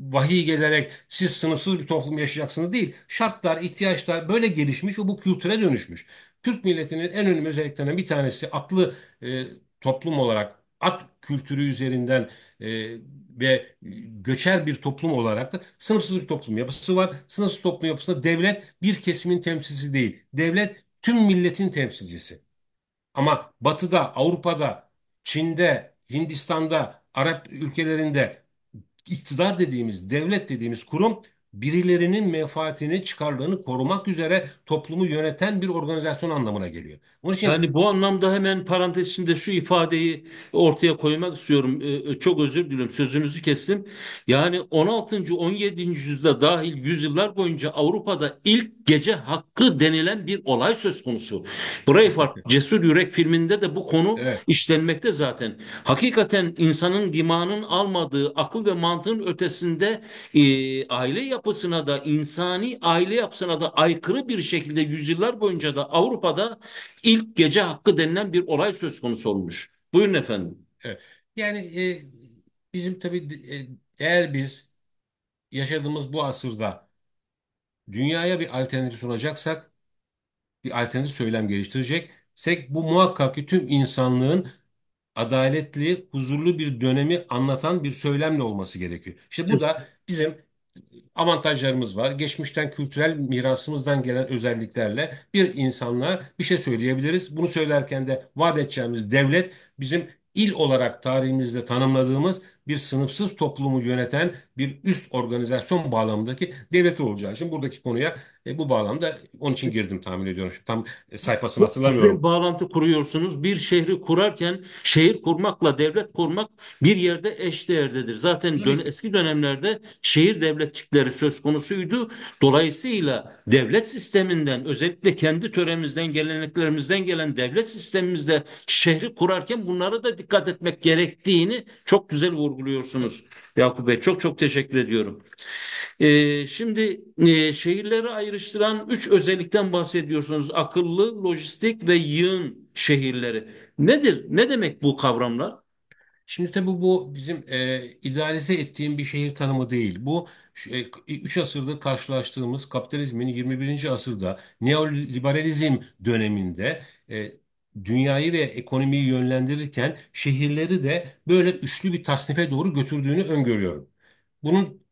vahiy gelerek siz sınıfsız bir toplum yaşayacaksınız değil. Şartlar, ihtiyaçlar böyle gelişmiş ve bu kültüre dönüşmüş. Türk milletinin en önemli özelliklerinden bir tanesi atlı e, toplum olarak at kültürü üzerinden e, ve göçer bir toplum olarak da sınıfsız bir toplum yapısı var. Sınıfsız toplum yapısında devlet bir kesimin temsilcisi değil. Devlet tüm milletin temsilcisi. Ama Batı'da, Avrupa'da, Çin'de, Hindistan'da, Arap ülkelerinde iktidar dediğimiz, devlet dediğimiz kurum birilerinin menfaatini, çıkarlarını korumak üzere toplumu yöneten bir organizasyon anlamına geliyor. Bunun için Yani bu anlamda hemen parantez içinde şu ifadeyi ortaya koymak istiyorum. Ee, e, çok özür diliyorum sözünüzü kestim. Yani 16. 17. yüzyılda dahil yüzyıllar boyunca Avrupa'da ilk gece hakkı denilen bir olay söz konusu. Braveheart Cesur Yürek filminde de bu konu evet. işlenmekte zaten. Hakikaten insanın dimanın almadığı akıl ve mantığın ötesinde e, aile yapı yapısına da insani aile yapısına da aykırı bir şekilde yüzyıllar boyunca da Avrupa'da ilk gece hakkı denilen bir olay söz konusu olmuş. Buyurun efendim. Evet. Yani e, bizim tabii e, eğer biz yaşadığımız bu asırda dünyaya bir alternatif sunacaksak, bir alternatif söylem geliştireceksek bu muhakkak ki tüm insanlığın adaletli, huzurlu bir dönemi anlatan bir söylemle olması gerekiyor. İşte bu da bizim avantajlarımız var. Geçmişten kültürel mirasımızdan gelen özelliklerle bir insanla bir şey söyleyebiliriz. Bunu söylerken de vaat edeceğimiz devlet bizim il olarak tarihimizde tanımladığımız bir sınıfsız toplumu yöneten bir üst organizasyon bağlamındaki devlet olacağı için buradaki konuya e, bu bağlamda onun için girdim tahmin ediyorum. Şu tam sayfasını hatırlamıyorum. bir Bağlantı kuruyorsunuz. Bir şehri kurarken şehir kurmakla devlet kurmak bir yerde eş değerdedir Zaten dön eski dönemlerde şehir devletçikleri söz konusuydu. Dolayısıyla devlet sisteminden özellikle kendi töremizden, geleneklerimizden gelen devlet sistemimizde şehri kurarken bunlara da dikkat etmek gerektiğini çok güzel vurguluyorsunuz Yakup Bey. Çok çok teşekkür ediyorum. Ee, şimdi e, şehirlere ayrı ayrıştıran üç özellikten bahsediyorsunuz. Akıllı, lojistik ve yığın şehirleri. Nedir? Ne demek bu kavramlar? Şimdi tabii bu bizim e, idealize ettiğim bir şehir tanımı değil. Bu e, asırda karşılaştığımız kapitalizmin 21. asırda neoliberalizm döneminde e, dünyayı ve ekonomiyi yönlendirirken şehirleri de böyle üçlü bir tasnife doğru götürdüğünü öngörüyorum. Bunun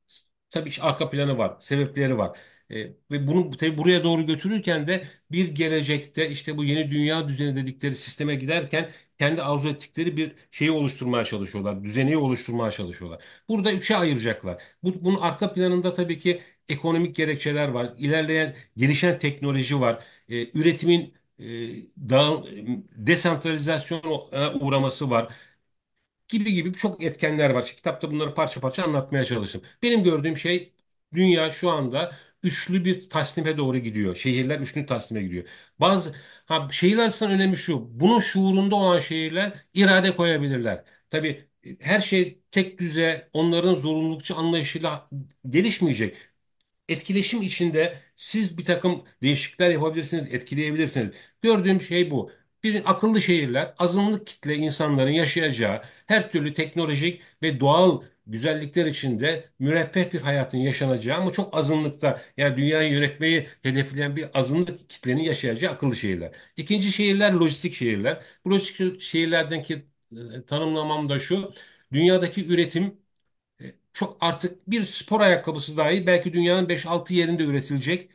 tabii arka planı var, sebepleri var. E, ve bunu tabii buraya doğru götürürken de bir gelecekte işte bu yeni dünya düzeni dedikleri sisteme giderken kendi arzu ettikleri bir şeyi oluşturmaya çalışıyorlar. Düzeni oluşturmaya çalışıyorlar. Burada üçe ayıracaklar. Bu, bunun arka planında tabii ki ekonomik gerekçeler var. İlerleyen, gelişen teknoloji var. E, üretimin e, dağıl, e, desentralizasyona uğraması var gibi gibi çok etkenler var. kitapta bunları parça parça anlatmaya çalıştım. Benim gördüğüm şey dünya şu anda üçlü bir taslime doğru gidiyor. Şehirler üçlü taslime gidiyor. Bazı ha, şehirler açısından önemli şu. Bunun şuurunda olan şehirler irade koyabilirler. Tabii e, her şey tek düze onların zorunlulukçu anlayışıyla gelişmeyecek. Etkileşim içinde siz bir takım değişiklikler yapabilirsiniz, etkileyebilirsiniz. Gördüğüm şey bu. Bir akıllı şehirler, azınlık kitle insanların yaşayacağı her türlü teknolojik ve doğal güzellikler içinde müreffeh bir hayatın yaşanacağı ama çok azınlıkta yani dünyayı yönetmeyi hedefleyen bir azınlık kitlenin yaşayacağı akıllı şehirler. İkinci şehirler lojistik şehirler. Bu lojistik şehirlerdeki e, tanımlamam da şu. Dünyadaki üretim e, çok artık bir spor ayakkabısı dahi belki dünyanın 5-6 yerinde üretilecek.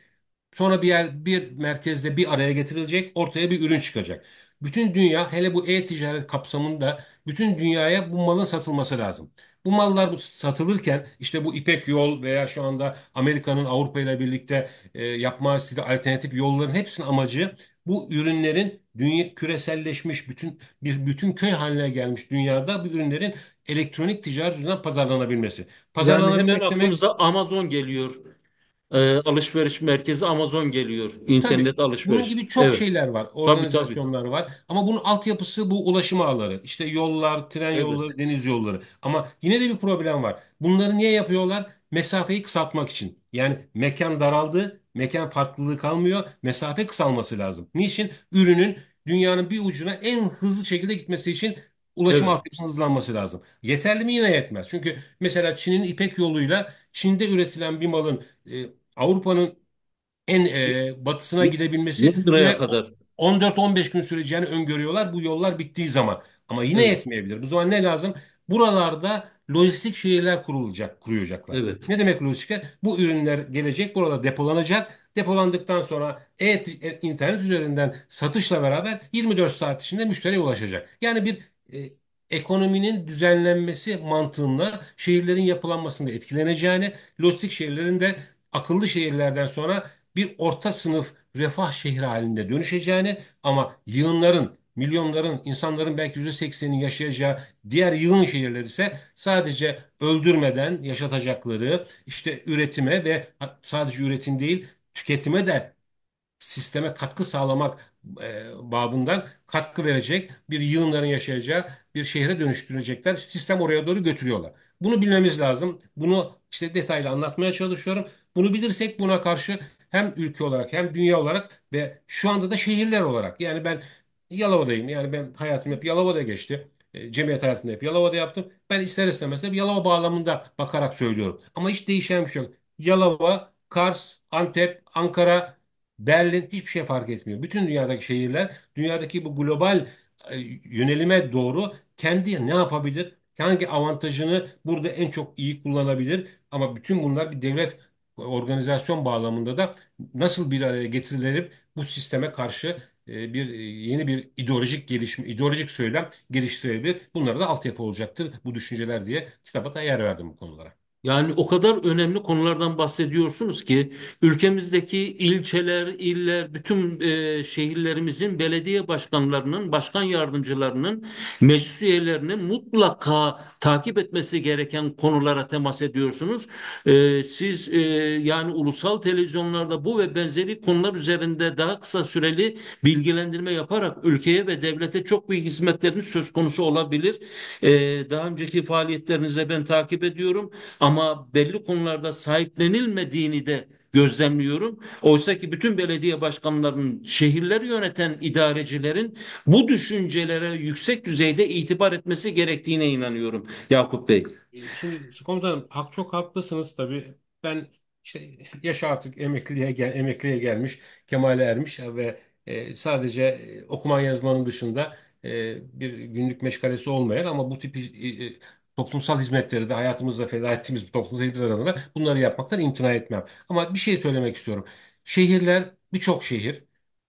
Sonra bir yer bir merkezde bir araya getirilecek, ortaya bir ürün çıkacak. Bütün dünya hele bu e-ticaret kapsamında bütün dünyaya bu malın satılması lazım. Bu mallar bu satılırken işte bu İpek yol veya şu anda Amerika'nın Avrupa ile birlikte e, yapma istediği alternatif yolların hepsinin amacı bu ürünlerin dünya küreselleşmiş bütün bir bütün köy haline gelmiş dünyada bu ürünlerin elektronik ticaret üzerinden pazarlanabilmesi. Yani Pazarlanabilmek hemen demek aklımıza Amazon geliyor e, alışveriş merkezi Amazon geliyor. İnternet alışveriş. Bunun gibi çok Evet. şeyler var, organizasyonlar var. Ama bunun altyapısı bu ulaşım ağları. İşte yollar, tren Evet. yolları, deniz yolları. Ama yine de bir problem var. Bunları niye yapıyorlar? Mesafeyi kısaltmak için. Yani mekan daraldı, mekan farklılığı kalmıyor. Mesafe kısalması lazım. Niçin? Ürünün dünyanın bir ucuna en hızlı şekilde gitmesi için ulaşım Evet. altyapısının hızlanması lazım. Yeterli mi? Yine yetmez. Çünkü mesela Çin'in İpek yoluyla Çin'de üretilen bir malın e, Avrupa'nın en e, batısına gidebilmesi 100 liraya kadar. 14-15 gün süreceğini öngörüyorlar bu yollar bittiği zaman. Ama yine Evet. yetmeyebilir. Bu zaman ne lazım? Buralarda lojistik şehirler kurulacak, kuruyacaklar. Evet. Ne demek lojistik? Bu ürünler gelecek, buralarda depolanacak. Depolandıktan sonra e, e- internet üzerinden satışla beraber 24 saat içinde müşteriye ulaşacak. Yani bir e, ekonominin düzenlenmesi mantığında şehirlerin yapılanmasında etkileneceğini, lojistik şehirlerin de akıllı şehirlerden sonra bir orta sınıf refah şehri halinde dönüşeceğini ama yığınların, milyonların, insanların belki yüzde seksenin yaşayacağı diğer yığın şehirler ise sadece öldürmeden yaşatacakları işte üretime ve sadece üretim değil tüketime de sisteme katkı sağlamak e, babından katkı verecek bir yığınların yaşayacağı bir şehre dönüştürecekler. Sistem oraya doğru götürüyorlar. Bunu bilmemiz lazım. Bunu işte detaylı anlatmaya çalışıyorum. Bunu bilirsek buna karşı hem ülke olarak hem dünya olarak ve şu anda da şehirler olarak yani ben Yalova'dayım yani ben hayatım hep Yalova'da geçti. E, cemiyet hayatında hep Yalova'da yaptım. Ben ister istemez hep Yalova bağlamında bakarak söylüyorum. Ama hiç değişen bir şey yok. Yalova, Kars, Antep, Ankara, Berlin hiçbir şey fark etmiyor. Bütün dünyadaki şehirler dünyadaki bu global e, yönelime doğru kendi ne yapabilir? Hangi avantajını burada en çok iyi kullanabilir? Ama bütün bunlar bir devlet organizasyon bağlamında da nasıl bir araya getirilip bu sisteme karşı e, bir e, yeni bir ideolojik gelişim, ideolojik söylem geliştirebilir. Bunlara da altyapı olacaktır bu düşünceler diye kitaba da yer verdim bu konulara. Yani o kadar önemli konulardan bahsediyorsunuz ki ülkemizdeki ilçeler, iller, bütün e, şehirlerimizin belediye başkanlarının, başkan yardımcılarının, meclis üyelerinin mutlaka takip etmesi gereken konulara temas ediyorsunuz. E, siz e, yani ulusal televizyonlarda bu ve benzeri konular üzerinde daha kısa süreli bilgilendirme yaparak ülkeye ve devlete çok büyük hizmetleriniz söz konusu olabilir. E, daha önceki faaliyetlerinizi ben takip ediyorum ama ama belli konularda sahiplenilmediğini de gözlemliyorum. Oysa ki bütün belediye başkanlarının, şehirleri yöneten idarecilerin bu düşüncelere yüksek düzeyde itibar etmesi gerektiğine inanıyorum Yakup Bey. Ee, şimdi komutanım hak çok haklısınız tabii. Ben işte yaş artık emekliye gel emekliye gelmiş, kemale ermiş ve e, sadece e, okuman yazmanın dışında e, bir günlük meşgalesi olmayan ama bu tip e, e toplumsal hizmetleri de hayatımızda feda ettiğimiz bu toplumsal hizmetler adına bunları yapmaktan imtina etmem. Ama bir şey söylemek istiyorum. Şehirler, birçok şehir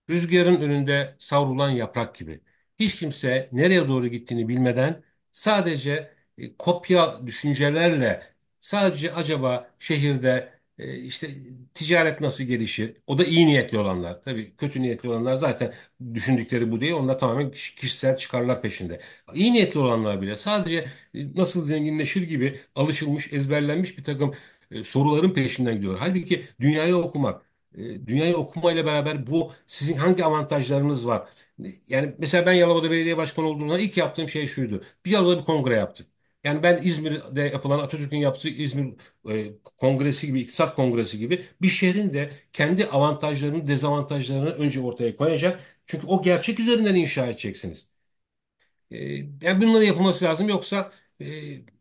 rüzgarın önünde savrulan yaprak gibi. Hiç kimse nereye doğru gittiğini bilmeden sadece e, kopya düşüncelerle sadece acaba şehirde e, işte ticaret nasıl gelişir? O da iyi niyetli olanlar. Tabii kötü niyetli olanlar zaten düşündükleri bu değil. Onlar tamamen kişisel çıkarlar peşinde. İyi niyetli olanlar bile sadece e, nasıl zenginleşir gibi alışılmış, ezberlenmiş bir takım e, soruların peşinden gidiyorlar. Halbuki dünyayı okumak, e, dünyayı okumayla beraber bu sizin hangi avantajlarınız var? E, yani mesela ben Yalova'da belediye başkanı olduğumda ilk yaptığım şey şuydu. Bir Yalova'da bir kongre yaptık. Yani ben İzmir'de yapılan Atatürk'ün yaptığı İzmir e, kongresi gibi, iktisat kongresi gibi bir şehrin de kendi avantajlarını, dezavantajlarını önce ortaya koyacak. Çünkü o gerçek üzerinden inşa edeceksiniz. E, yani bunların yapılması lazım. Yoksa e,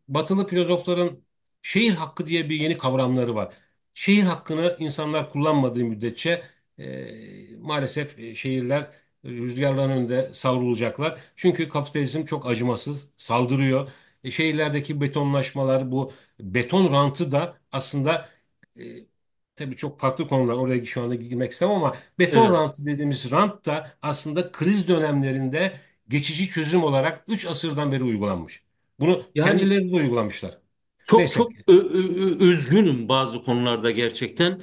batılı filozofların şehir hakkı diye bir yeni kavramları var. Şehir hakkını insanlar kullanmadığı müddetçe e, maalesef e, şehirler rüzgarların önünde savrulacaklar. Çünkü kapitalizm çok acımasız, saldırıyor e, şehirlerdeki betonlaşmalar, bu beton rantı da aslında e, tabii çok farklı konular oraya şu anda girmek istemem ama beton Evet. rantı dediğimiz rant da aslında kriz dönemlerinde geçici çözüm olarak 3 asırdan beri uygulanmış. Bunu Yani kendileri de uygulamışlar. Çok Neyse. çok ö- üzgünüm bazı konularda gerçekten.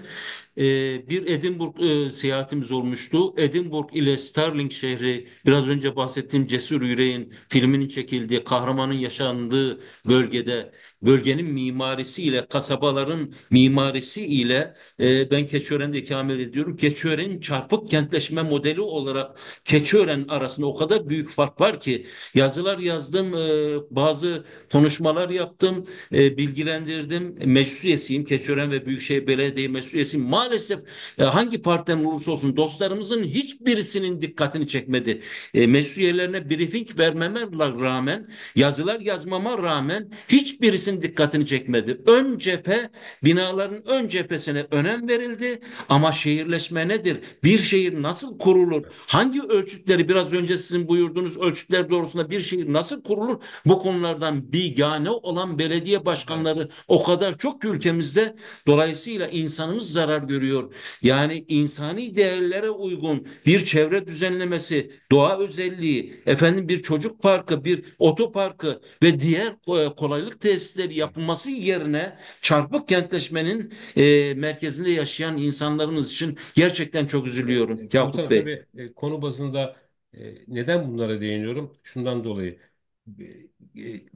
Ee, bir Edinburgh e, seyahatimiz olmuştu. Edinburgh ile Sterling şehri biraz önce bahsettiğim Cesur Yüreğin filminin çekildiği, kahramanın yaşandığı bölgede bölgenin mimarisi ile kasabaların mimarisi ile e, ben Keçiören'de ikamet ediyorum. Keçiören çarpık kentleşme modeli olarak Keçören arasında o kadar büyük fark var ki yazılar yazdım, e, bazı konuşmalar yaptım, e, bilgilendirdim. Meclis üyesiyim. Keçiören ve Büyükşehir Belediye Meclis üyesiyim. Maalesef maalesef e, hangi partiden olursa olsun dostlarımızın hiçbirisinin dikkatini çekmedi. E, mesul yerlerine briefing vermeme rağmen yazılar yazmama rağmen hiçbirisinin dikkatini çekmedi. Ön cephe binaların ön cephesine önem verildi ama şehirleşme nedir? Bir şehir nasıl kurulur? Hangi ölçütleri biraz önce sizin buyurduğunuz ölçütler doğrusunda bir şehir nasıl kurulur? Bu konulardan bigane olan belediye başkanları o kadar çok ülkemizde dolayısıyla insanımız zarar görüyor. Yani insani değerlere uygun bir çevre düzenlemesi, doğa özelliği, efendim bir çocuk parkı, bir otoparkı ve diğer e, kolaylık tesisleri yapılması yerine çarpık kentleşmenin e, merkezinde yaşayan insanlarımız için gerçekten çok üzülüyorum. Yakup Bey. Tabii, e, konu bazında e, neden bunlara değiniyorum? Şundan dolayı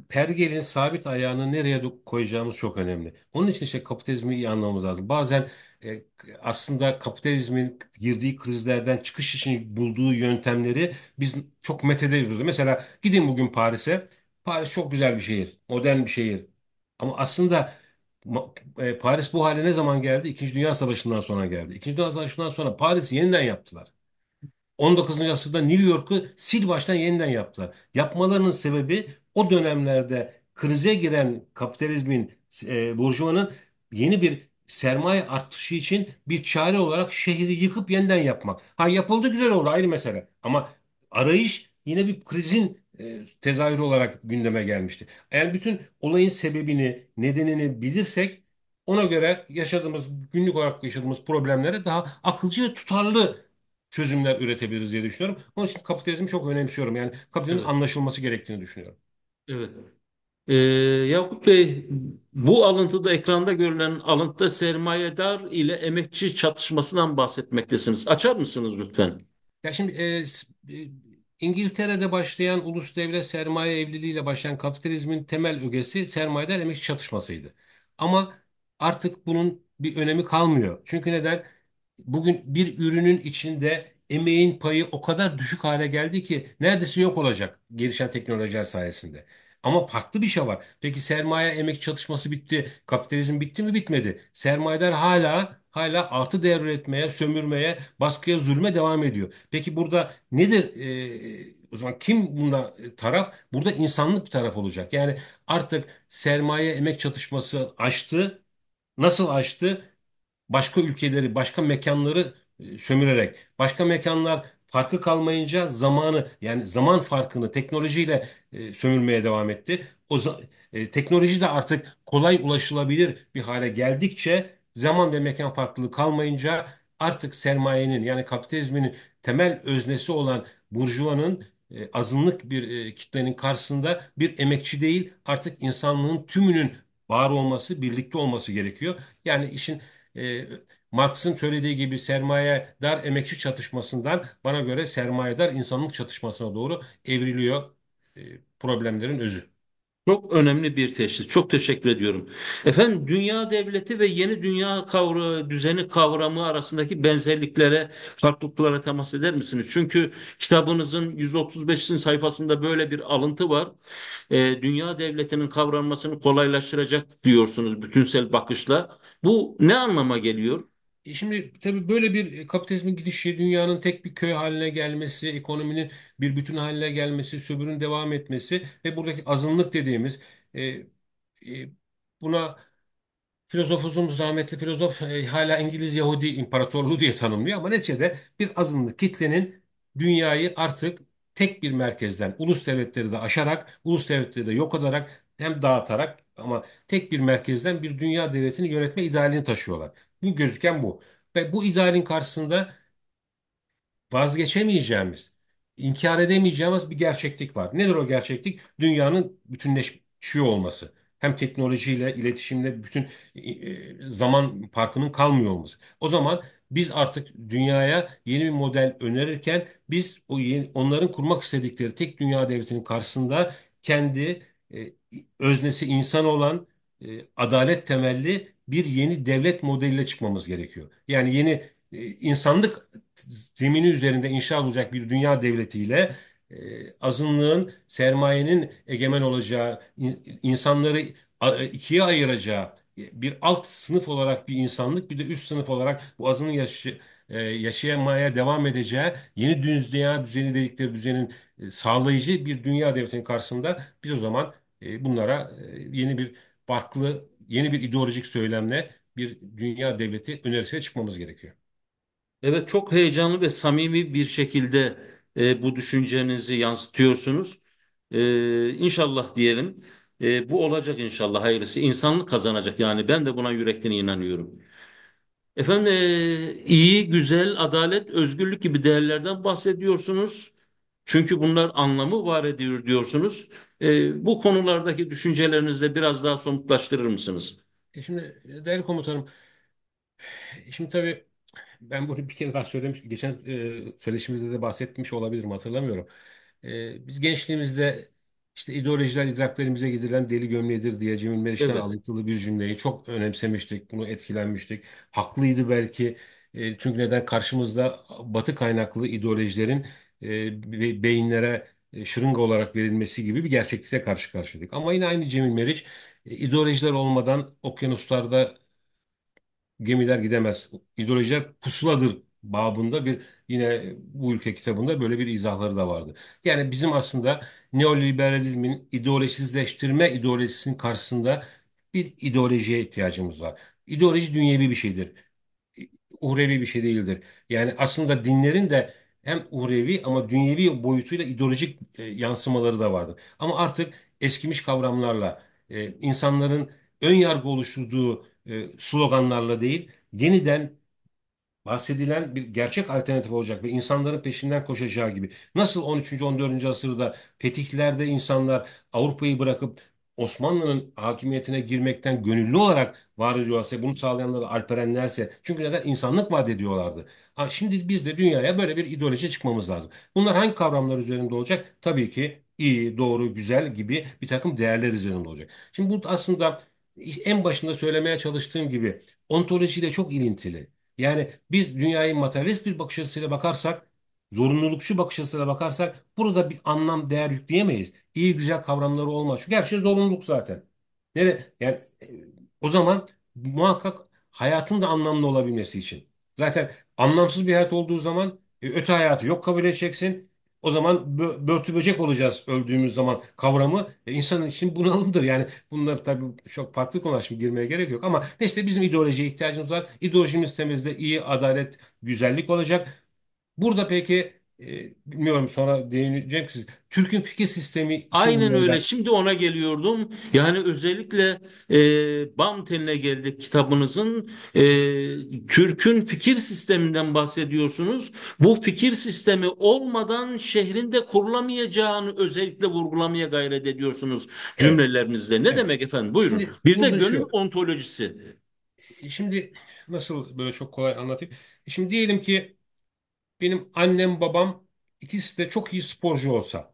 pergelin sabit ayağını nereye koyacağımız çok önemli. Onun için işte kapitalizmi iyi anlamamız lazım. Bazen e, aslında kapitalizmin girdiği krizlerden çıkış için bulduğu yöntemleri biz çok metede yazıyoruz. Mesela gidin bugün Paris'e. Paris çok güzel bir şehir, modern bir şehir. Ama aslında e, Paris bu hale ne zaman geldi? İkinci Dünya Savaşı'ndan sonra geldi. İkinci Dünya Savaşı'ndan sonra Paris'i yeniden yaptılar. 19. asırda New York'u sil baştan yeniden yaptılar. Yapmalarının sebebi o dönemlerde krize giren kapitalizmin, e, burjuvanın yeni bir sermaye artışı için bir çare olarak şehri yıkıp yeniden yapmak. Ha yapıldı güzel oldu ayrı mesele. Ama arayış yine bir krizin e, tezahürü olarak gündeme gelmişti. Eğer bütün olayın sebebini, nedenini bilirsek ona göre yaşadığımız, günlük olarak yaşadığımız problemlere daha akılcı ve tutarlı çözümler üretebiliriz diye düşünüyorum. Onun için kapitalizmi çok önemsiyorum. Yani kapitalizmin evet. anlaşılması gerektiğini düşünüyorum. Evet. Ee, Yakup Bey, bu alıntıda ekranda görülen alıntıda sermayedar ile emekçi çatışmasından bahsetmektesiniz. Açar mısınız lütfen? Ya şimdi e, e, İngiltere'de başlayan ulus devlet sermaye evliliğiyle başlayan kapitalizmin temel ögesi sermayedar emekçi çatışmasıydı. Ama artık bunun bir önemi kalmıyor. Çünkü neden? Bugün bir ürünün içinde emeğin payı o kadar düşük hale geldi ki neredeyse yok olacak gelişen teknolojiler sayesinde. Ama farklı bir şey var. Peki sermaye emek çalışması bitti. Kapitalizm bitti mi? Bitmedi. Sermayedar hala hala artı değer üretmeye, sömürmeye, baskıya, zulme devam ediyor. Peki burada nedir e, o zaman kim bunda e, taraf? Burada insanlık bir taraf olacak. Yani artık sermaye emek çatışması açtı. Nasıl açtı? Başka ülkeleri, başka mekanları e, sömürerek, başka mekanlar farkı kalmayınca zamanı yani zaman farkını teknolojiyle e, sömürmeye devam etti. O e, teknoloji de artık kolay ulaşılabilir bir hale geldikçe zaman ve mekan farklılığı kalmayınca artık sermayenin yani kapitalizmin temel öznesi olan burjuvanın e, azınlık bir e, kitlenin karşısında bir emekçi değil artık insanlığın tümünün var olması, birlikte olması gerekiyor. Yani işin e, Marx'ın söylediği gibi sermaye dar emekçi çatışmasından bana göre sermaye dar insanlık çatışmasına doğru evriliyor e, problemlerin özü. Çok önemli bir teşhis. Çok teşekkür ediyorum. Efendim dünya devleti ve yeni dünya kavra düzeni kavramı arasındaki benzerliklere, farklılıklara temas eder misiniz? Çünkü kitabınızın 135. sayfasında böyle bir alıntı var. E, dünya devletinin kavranmasını kolaylaştıracak diyorsunuz bütünsel bakışla. Bu ne anlama geliyor? E, şimdi tabii böyle bir e, kapitalizmin gidişi, dünyanın tek bir köy haline gelmesi, ekonominin bir bütün haline gelmesi, sömürünün devam etmesi ve buradaki azınlık dediğimiz e, e, buna filozofuzun zahmetli filozof e, hala İngiliz Yahudi İmparatorluğu diye tanımlıyor ama neticede bir azınlık kitlenin dünyayı artık tek bir merkezden ulus devletleri de aşarak, ulus devletleri de yok ederek hem dağıtarak ama tek bir merkezden bir dünya devletini yönetme idealini taşıyorlar. Bu gözüken bu. Ve bu idealin karşısında vazgeçemeyeceğimiz, inkar edemeyeceğimiz bir gerçeklik var. Nedir o gerçeklik? Dünyanın bütünleşiyor olması. Hem teknolojiyle, iletişimle bütün e, e, zaman farkının kalmıyor olması. O zaman biz artık dünyaya yeni bir model önerirken biz o yeni, onların kurmak istedikleri tek dünya devletinin karşısında kendi e, öznesi insan olan e, adalet temelli bir yeni devlet modeliyle çıkmamız gerekiyor. Yani yeni e, insanlık zemini üzerinde inşa olacak bir dünya devletiyle e, azınlığın, sermayenin egemen olacağı, insanları e, ikiye ayıracağı bir alt sınıf olarak bir insanlık bir de üst sınıf olarak bu azının yaşı, e, yaşayamaya devam edeceği yeni dünya düzeni dedikleri düzenin sağlayıcı bir dünya devletinin karşısında biz o zaman bunlara yeni bir farklı yeni bir ideolojik söylemle bir dünya devleti önerisine çıkmamız gerekiyor. Evet çok heyecanlı ve samimi bir şekilde e, bu düşüncenizi yansıtıyorsunuz. E, inşallah diyelim e, bu olacak inşallah hayırlısı. insanlık kazanacak yani ben de buna yürekten inanıyorum. Efendim e, iyi, güzel, adalet, özgürlük gibi değerlerden bahsediyorsunuz. Çünkü bunlar anlamı var ediyor diyorsunuz. E, bu konulardaki düşüncelerinizde biraz daha somutlaştırır mısınız? E şimdi e, değerli komutanım, şimdi tabii ben bunu bir kere daha söylemiş, geçen e, söyleşimizde de bahsetmiş olabilirim hatırlamıyorum. E, biz gençliğimizde işte ideolojiden idraklerimize gidilen deli gömleğidir diye Cemil Meriç'ten Evet, alıntılı bir cümleyi çok önemsemiştik. Bunu etkilenmiştik. Haklıydı belki. E, çünkü neden karşımızda batı kaynaklı ideolojilerin e, beyinlere e, şırınga olarak verilmesi gibi bir gerçeklikle karşı karşıyaydık. Ama yine aynı Cemil Meriç e, ideolojiler olmadan okyanuslarda gemiler gidemez. İdeolojiler pusuladır babında bir yine bu ülke kitabında böyle bir izahları da vardı. Yani bizim aslında neoliberalizmin ideolojisizleştirme ideolojisinin karşısında bir ideolojiye ihtiyacımız var. İdeoloji dünyevi bir şeydir. E, uhrevi bir şey değildir. Yani aslında dinlerin de hem uhrevi ama dünyevi boyutuyla ideolojik e, yansımaları da vardı. Ama artık eskimiş kavramlarla, e, insanların ön yargı oluşturduğu e, sloganlarla değil, yeniden bahsedilen bir gerçek alternatif olacak ve insanların peşinden koşacağı gibi. Nasıl 13. 14. asırda fetihlerde insanlar Avrupa'yı bırakıp Osmanlı'nın hakimiyetine girmekten gönüllü olarak var ediyorlarsa, bunu sağlayanları Alperenlerse, çünkü neden insanlık vaat ediyorlardı. Ha, şimdi biz de dünyaya böyle bir ideoloji çıkmamız lazım. Bunlar hangi kavramlar üzerinde olacak? Tabii ki iyi, doğru, güzel gibi bir takım değerler üzerinde olacak. Şimdi bu aslında en başında söylemeye çalıştığım gibi ontolojiyle çok ilintili. Yani biz dünyayı materyalist bir bakış açısıyla bakarsak, zorunlulukçu bakış açısıyla bakarsak burada bir anlam değer yükleyemeyiz iyi güzel kavramları olmaz. Çünkü her şey zorunluluk zaten. Nere yani e, o zaman muhakkak hayatın da anlamlı olabilmesi için. Zaten anlamsız bir hayat olduğu zaman e, öte hayatı yok kabul edeceksin. O zaman bö börtü böcek olacağız öldüğümüz zaman kavramı e, insanın için bunalımdır. Yani bunlar tabii çok farklı konular şimdi girmeye gerek yok ama neyse bizim ideolojiye ihtiyacımız var. İdeolojimiz temizde iyi, adalet, güzellik olacak. Burada peki ee, bilmiyorum sonra değineceğim siz. Türk'ün fikir sistemi için Aynen öyle. neden? Şimdi ona geliyordum. Yani özellikle e, BAM teline geldik kitabınızın. E, Türk'ün fikir sisteminden bahsediyorsunuz. Bu fikir sistemi olmadan şehrin de kurulamayacağını özellikle vurgulamaya gayret ediyorsunuz Evet, cümlelerinizde. Ne evet. demek efendim? Buyurun. Şimdi Bir de burada gönül şu. ontolojisi. Ee, şimdi nasıl böyle çok kolay anlatayım? Şimdi diyelim ki benim annem babam ikisi de çok iyi sporcu olsa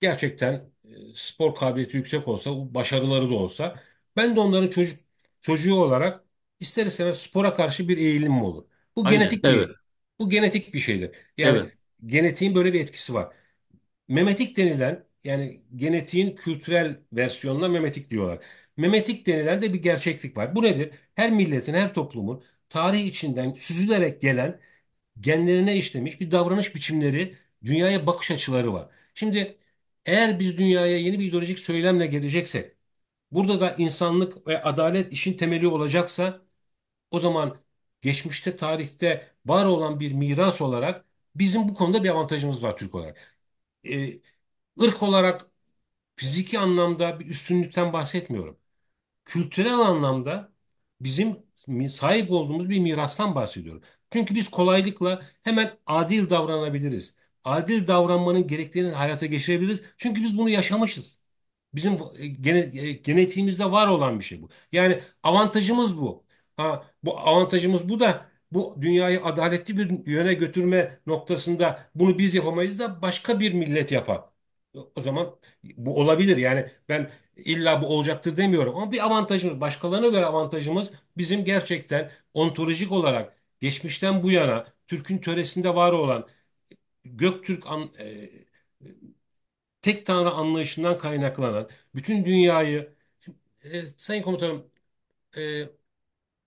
gerçekten e, spor kabiliyeti yüksek olsa başarıları da olsa ben de onların çocuk çocuğu olarak ister istemez spora karşı bir eğilimim olur. Bu Aynen, genetik evet, bir bu genetik bir şeydir. Yani evet, genetiğin böyle bir etkisi var. Memetik denilen yani genetiğin kültürel versiyonuna memetik diyorlar. Memetik denilen de bir gerçeklik var. Bu nedir? Her milletin, her toplumun tarih içinden süzülerek gelen genlerine işlemiş bir davranış biçimleri, dünyaya bakış açıları var. Şimdi eğer biz dünyaya yeni bir ideolojik söylemle geleceksek, burada da insanlık ve adalet işin temeli olacaksa, o zaman geçmişte tarihte var olan bir miras olarak bizim bu konuda bir avantajımız var Türk olarak. Ee, ırk olarak fiziki anlamda bir üstünlükten bahsetmiyorum. Kültürel anlamda bizim sahip olduğumuz bir mirastan bahsediyorum. Çünkü biz kolaylıkla hemen adil davranabiliriz. Adil davranmanın gereklerini hayata geçirebiliriz. Çünkü biz bunu yaşamışız. Bizim e, e, genetiğimizde var olan bir şey bu. Yani avantajımız bu. Ha, bu avantajımız bu da bu dünyayı adaletli bir yöne götürme noktasında bunu biz yapamayız da başka bir millet yapar. O zaman bu olabilir. Yani ben illa bu olacaktır demiyorum ama bir avantajımız, başkalarına göre avantajımız bizim gerçekten ontolojik olarak geçmişten bu yana Türk'ün töresinde var olan Göktürk an, e, tek tanrı anlayışından kaynaklanan bütün dünyayı e, Sayın Komutanım e,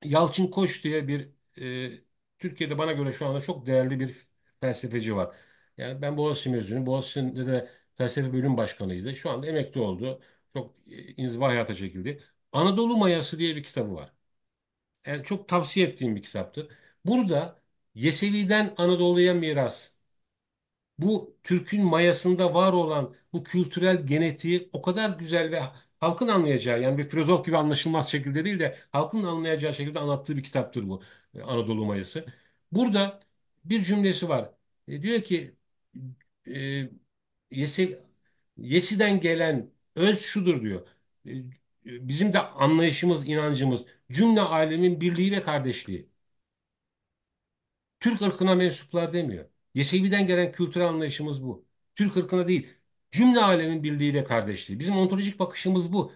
Yalçın Koç diye bir e, Türkiye'de bana göre şu anda çok değerli bir felsefeci var. Yani ben Boğaziçi mezunuyum. Boğaziçi'nde de felsefe bölüm başkanıydı. Şu anda emekli oldu. Çok e, inziva hayata çekildi. Anadolu Mayası diye bir kitabı var. Yani çok tavsiye ettiğim bir kitaptır. Burada Yesevi'den Anadolu'ya miras, bu Türk'ün mayasında var olan bu kültürel genetiği o kadar güzel ve halkın anlayacağı yani bir filozof gibi anlaşılmaz şekilde değil de halkın anlayacağı şekilde anlattığı bir kitaptır bu e, Anadolu Mayası. Burada bir cümlesi var. E, diyor ki e, Yesi, Yesi'den gelen öz şudur diyor. E, bizim de anlayışımız, inancımız cümle alemin birliği ve kardeşliği. Türk ırkına mensuplar demiyor. Yesevi'den gelen kültürel anlayışımız bu. Türk ırkına değil, cümle alemin birliğiyle kardeşliği. Bizim ontolojik bakışımız bu.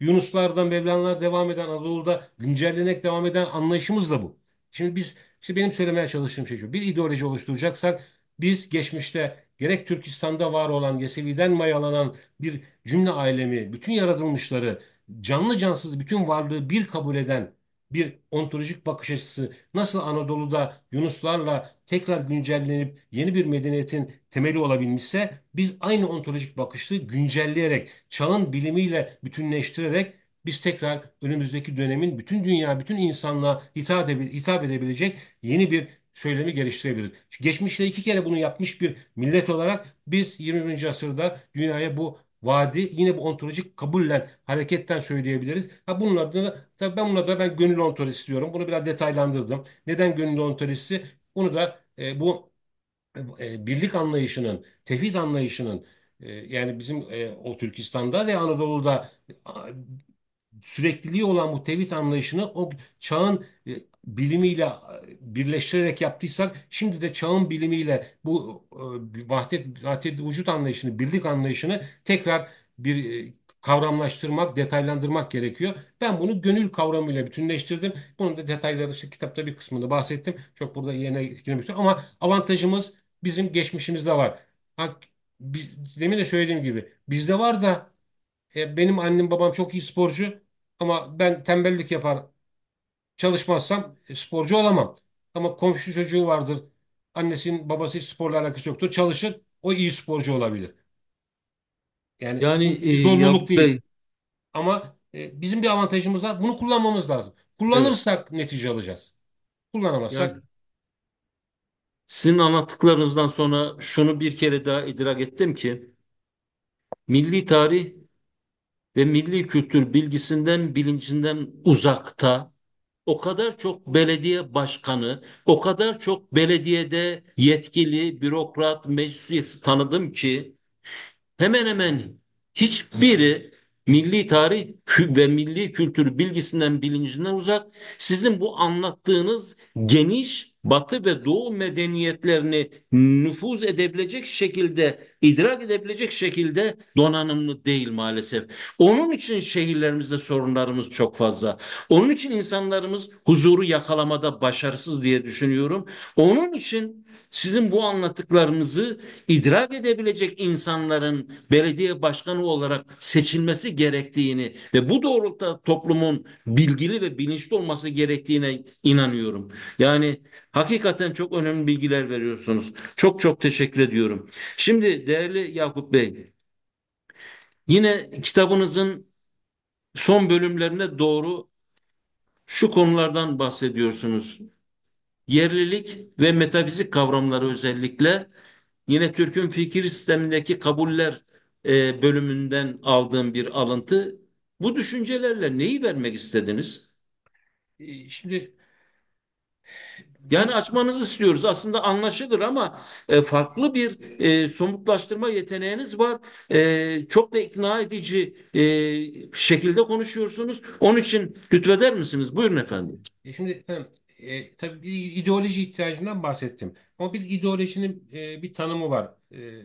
Yunuslardan, Mevlanlar devam eden, Anadolu'da güncellenek devam eden anlayışımız da bu. Şimdi biz, işte benim söylemeye çalıştığım şey şu. Bir ideoloji oluşturacaksak biz geçmişte gerek Türkistan'da var olan Yesevi'den mayalanan bir cümle alemi, bütün yaratılmışları, canlı cansız bütün varlığı bir kabul eden bir ontolojik bakış açısı nasıl Anadolu'da Yunuslarla tekrar güncellenip yeni bir medeniyetin temeli olabilmişse biz aynı ontolojik bakışlı güncelleyerek, çağın bilimiyle bütünleştirerek biz tekrar önümüzdeki dönemin bütün dünya, bütün insanlığa hitap, edebil hitap edebilecek yeni bir söylemi geliştirebiliriz. Geçmişte iki kere bunu yapmış bir millet olarak biz 21. asırda dünyaya bu vaadi yine bu ontolojik kabullen hareketten söyleyebiliriz. Ha bunun adına tabii ben bunun da ben gönül ontolojisi diyorum. Bunu biraz detaylandırdım. Neden gönül ontolojisi? Bunu da e, e, bu e, birlik anlayışının, tevhid anlayışının e, yani bizim e, o Türkistan'da ve Anadolu'da a, sürekliliği olan bu tevhid anlayışını o çağın e, bilimiyle birleştirerek yaptıysak şimdi de çağın bilimiyle bu e, vahdet, vahdet vücut anlayışını, birlik anlayışını tekrar bir e, kavramlaştırmak, detaylandırmak gerekiyor. Ben bunu gönül kavramıyla bütünleştirdim. Bunun da detayları işte kitapta bir kısmını bahsettim. Çok burada yerine girmek ama avantajımız bizim geçmişimizde var. Ha, biz, demin de söylediğim gibi bizde var da e, benim annem babam çok iyi sporcu ama ben tembellik yapar Çalışmazsam e, sporcu olamam. Ama komşu çocuğu vardır. Annesinin babası hiç sporla alakası yoktur. Çalışır. O iyi sporcu olabilir. Yani Yani e, zorunluluk Yakup değil. Bey Ama e, bizim bir avantajımız var. Bunu kullanmamız lazım. evet Kullanırsak netice alacağız. yani Kullanamazsak sizin anlattıklarınızdan sonra şunu bir kere daha idrak ettim ki milli tarih ve milli kültür bilgisinden bilincinden uzakta o kadar çok belediye başkanı, o kadar çok belediyede yetkili bürokrat, meclis üyesi tanıdım ki hemen hemen hiçbiri milli tarih ve milli kültür bilgisinden, bilincinden uzak. Sizin bu anlattığınız geniş batı ve doğu medeniyetlerini nüfuz edebilecek şekilde idrak edebilecek şekilde donanımlı değil maalesef. Onun için şehirlerimizde sorunlarımız çok fazla. Onun için insanlarımız huzuru yakalamada başarısız diye düşünüyorum. Onun için sizin bu anlattıklarınızı idrak edebilecek insanların belediye başkanı olarak seçilmesi gerektiğini ve bu doğrultuda toplumun bilgili ve bilinçli olması gerektiğine inanıyorum. Yani hakikaten çok önemli bilgiler veriyorsunuz. Çok çok teşekkür ediyorum. Şimdi değerli Yakup Bey, yine kitabınızın son bölümlerine doğru şu konulardan bahsediyorsunuz. Yerlilik ve metafizik kavramları özellikle yine Türk'ün fikir sistemindeki kabuller e, bölümünden aldığım bir alıntı. Bu düşüncelerle neyi vermek istediniz? Ee, şimdi yani açmanızı istiyoruz. Aslında anlaşılır ama e, farklı bir e, somutlaştırma yeteneğiniz var. E, çok da ikna edici e, şekilde konuşuyorsunuz. Onun için lütfeder misiniz? Buyurun efendim. E şimdi e, e, tabii bir ideoloji ihtiyacından bahsettim. Ama bir ideolojinin e, bir tanımı var. E,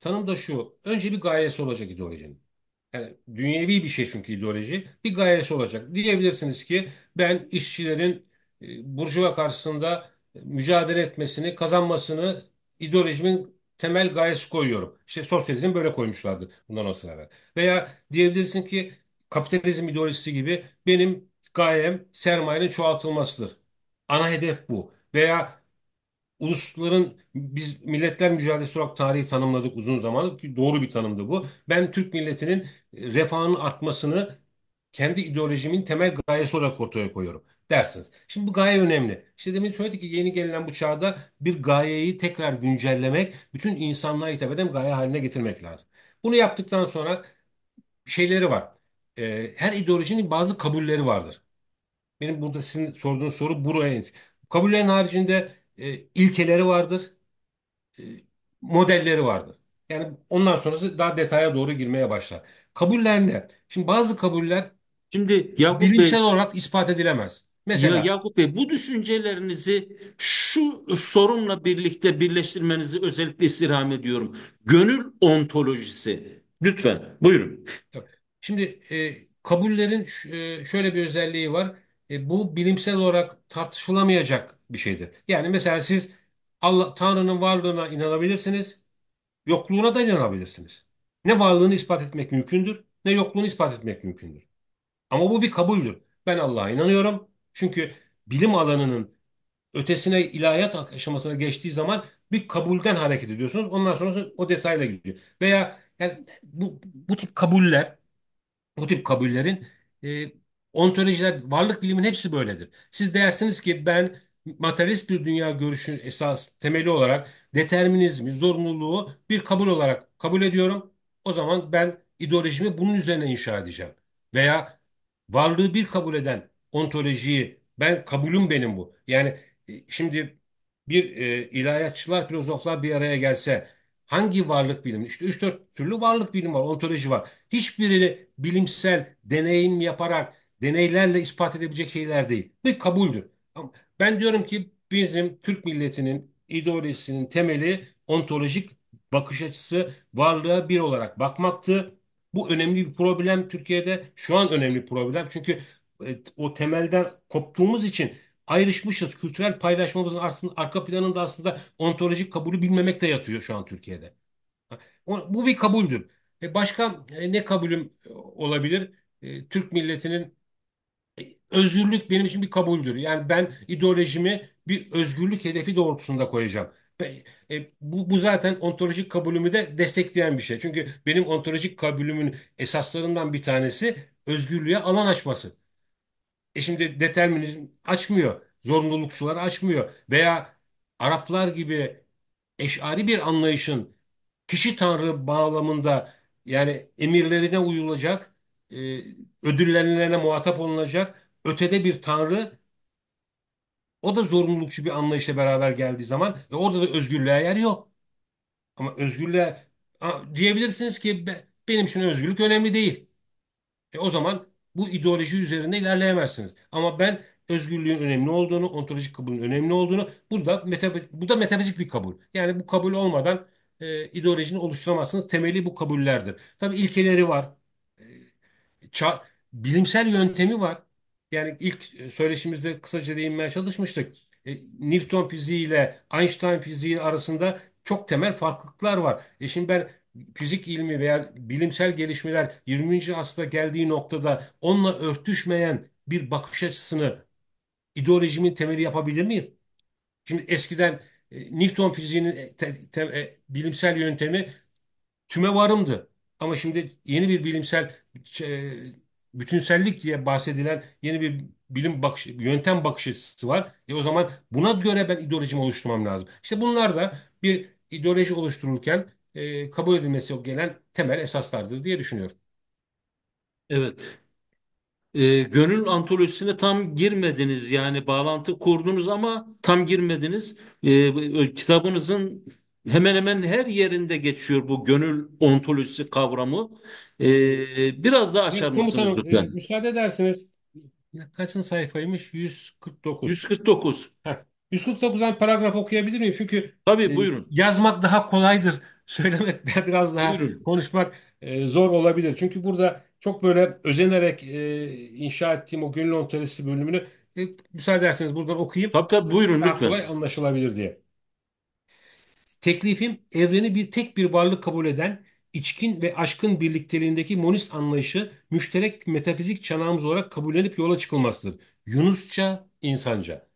tanım da şu. Önce bir gayesi olacak ideolojinin. Yani dünyevi bir şey çünkü ideoloji. Bir gayesi olacak. Diyebilirsiniz ki ben işçilerin e, burjuva karşısında mücadele etmesini, kazanmasını ideolojimin temel gayesi koyuyorum. İşte sosyalizm böyle koymuşlardı bundan o sırada. Veya diyebilirsin ki kapitalizm ideolojisi gibi benim gayem sermayenin çoğaltılmasıdır. Ana hedef bu. Veya ulusların biz milletler mücadelesi olarak tarihi tanımladık uzun zamandır ki doğru bir tanımdı bu. Ben Türk milletinin refahının artmasını kendi ideolojimin temel gayesi olarak ortaya koyuyorum dersiniz. Şimdi bu gaye önemli. İşte demin söyledik ki yeni gelinen bu çağda bir gayeyi tekrar güncellemek, bütün insanlığa hitap eden gaye haline getirmek lazım. Bunu yaptıktan sonra şeyleri var. Ee, her ideolojinin bazı kabulleri vardır. Benim burada sizin sorduğunuz soru buraya. Kabullerin haricinde e, ilkeleri vardır, e, modelleri vardır. Yani ondan sonrası daha detaya doğru girmeye başlar. Kabuller ne? Şimdi bazı kabuller Şimdi Yakup Bey, olarak ispat edilemez. Mesela. Ya Yakup Bey bu düşüncelerinizi şu sorunla birlikte birleştirmenizi özellikle istirham ediyorum. Gönül ontolojisi. Lütfen buyurun. Şimdi e, kabullerin e, şöyle bir özelliği var. E, bu bilimsel olarak tartışılamayacak bir şeydir. Yani mesela siz Allah Tanrı'nın varlığına inanabilirsiniz, yokluğuna da inanabilirsiniz. Ne varlığını ispat etmek mümkündür, ne yokluğunu ispat etmek mümkündür. Ama bu bir kabuldür. Ben Allah'a inanıyorum, çünkü bilim alanının ötesine ilahiyat aşamasına geçtiği zaman bir kabulden hareket ediyorsunuz. Ondan sonra o detayla gidiyor. Veya yani bu, bu tip kabuller, bu tip kabullerin e, ontolojiler, varlık bilimin hepsi böyledir. Siz dersiniz ki ben materyalist bir dünya görüşünün esas temeli olarak determinizmi, zorunluluğu bir kabul olarak kabul ediyorum. O zaman ben ideolojimi bunun üzerine inşa edeceğim. Veya varlığı bir kabul eden ontolojiyi ben kabulüm benim bu. Yani e, şimdi bir e, ilahiyatçılar, filozoflar bir araya gelse hangi varlık bilimi? İşte 3-4 türlü varlık bilimi var, ontoloji var. Hiçbirini bilimsel deneyim yaparak, deneylerle ispat edebilecek şeyler değil. Bir kabuldür. Ben diyorum ki bizim Türk milletinin ideolojisinin temeli ontolojik bakış açısı varlığa bir olarak bakmaktı. Bu önemli bir problem Türkiye'de. Şu an önemli bir problem. Çünkü e, o temelden koptuğumuz için ayrışmışız. Kültürel paylaşmamızın aslında arka planında aslında ontolojik kabulü bilmemek de yatıyor şu an Türkiye'de. Bu bir kabuldür. E, başka e, ne kabulüm olabilir? Türk milletinin özgürlük benim için bir kabuldür. Yani ben ideolojimi bir özgürlük hedefi doğrultusunda koyacağım. Bu, bu zaten ontolojik kabulümü de destekleyen bir şey. Çünkü benim ontolojik kabulümün esaslarından bir tanesi özgürlüğe alan açması. E şimdi determinizm açmıyor. Zorunlulukçuları açmıyor. Veya Araplar gibi eşari bir anlayışın kişi tanrı bağlamında yani emirlerine uyulacak, e, muhatap olunacak ötede bir tanrı o da zorunlulukçu bir anlayışla beraber geldiği zaman e, orada da özgürlüğe yer yok. Ama özgürlüğe diyebilirsiniz ki benim için özgürlük önemli değil. E o zaman bu ideoloji üzerinde ilerleyemezsiniz. Ama ben özgürlüğün önemli olduğunu, ontolojik kabulün önemli olduğunu, bu da, metafizik, bu da metafizik bir kabul. Yani bu kabul olmadan e, ideolojini oluşturamazsınız. Temeli bu kabullerdir. Tabii ilkeleri var. E, ça, bilimsel yöntemi var. Yani ilk e, söyleşimizde kısaca değinmeye çalışmıştık. E, Newton fiziği ile Einstein fiziği arasında çok temel farklılıklar var. E şimdi ben fizik ilmi veya bilimsel gelişmeler 20. asra geldiği noktada onunla örtüşmeyen bir bakış açısını ideolojimin temeli yapabilir miyim? Şimdi eskiden e, Newton fiziğinin e, e, bilimsel yöntemi tüme varımdı. Ama şimdi yeni bir bilimsel e, bütünsellik diye bahsedilen yeni bir bilim bakış, yöntem bakış açısı var. E o zaman buna göre ben ideolojimi oluşturmam lazım. İşte bunlar da bir ideoloji oluştururken e, kabul edilmesi gelen temel esaslardır diye düşünüyorum. Evet. E, gönül antolojisine tam girmediniz yani bağlantı kurdunuz ama tam girmediniz. E, e kitabınızın hemen hemen her yerinde geçiyor bu gönül ontolojisi kavramı. E, biraz daha açar mısınız Komutanım, e, lütfen? Müsaade edersiniz. Kaçın sayfaymış? 149. 149. Heh. 149'dan paragraf okuyabilir miyim? Çünkü Tabii buyurun. yazmak daha kolaydır söylemek biraz daha Buyurun. konuşmak e, zor olabilir. Çünkü burada çok böyle özenerek e, inşa ettiğim o Gönül Ontarisi bölümünü e, müsaade ederseniz buradan okuyayım. Tabii tabii buyurun Daha lütfen. kolay anlaşılabilir diye. Teklifim evreni bir tek bir varlık kabul eden içkin ve aşkın birlikteliğindeki monist anlayışı müşterek metafizik çanağımız olarak kabullenip yola çıkılmasıdır. Yunusça, insanca.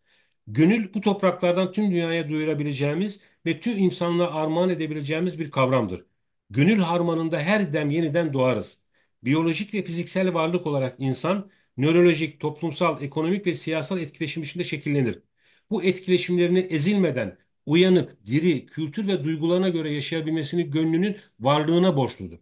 Gönül bu topraklardan tüm dünyaya duyurabileceğimiz ve tüm insanlığa armağan edebileceğimiz bir kavramdır. Gönül harmanında her dem yeniden doğarız. Biyolojik ve fiziksel varlık olarak insan, nörolojik, toplumsal, ekonomik ve siyasal etkileşim içinde şekillenir. Bu etkileşimlerini ezilmeden, uyanık, diri, kültür ve duygularına göre yaşayabilmesini gönlünün varlığına borçludur.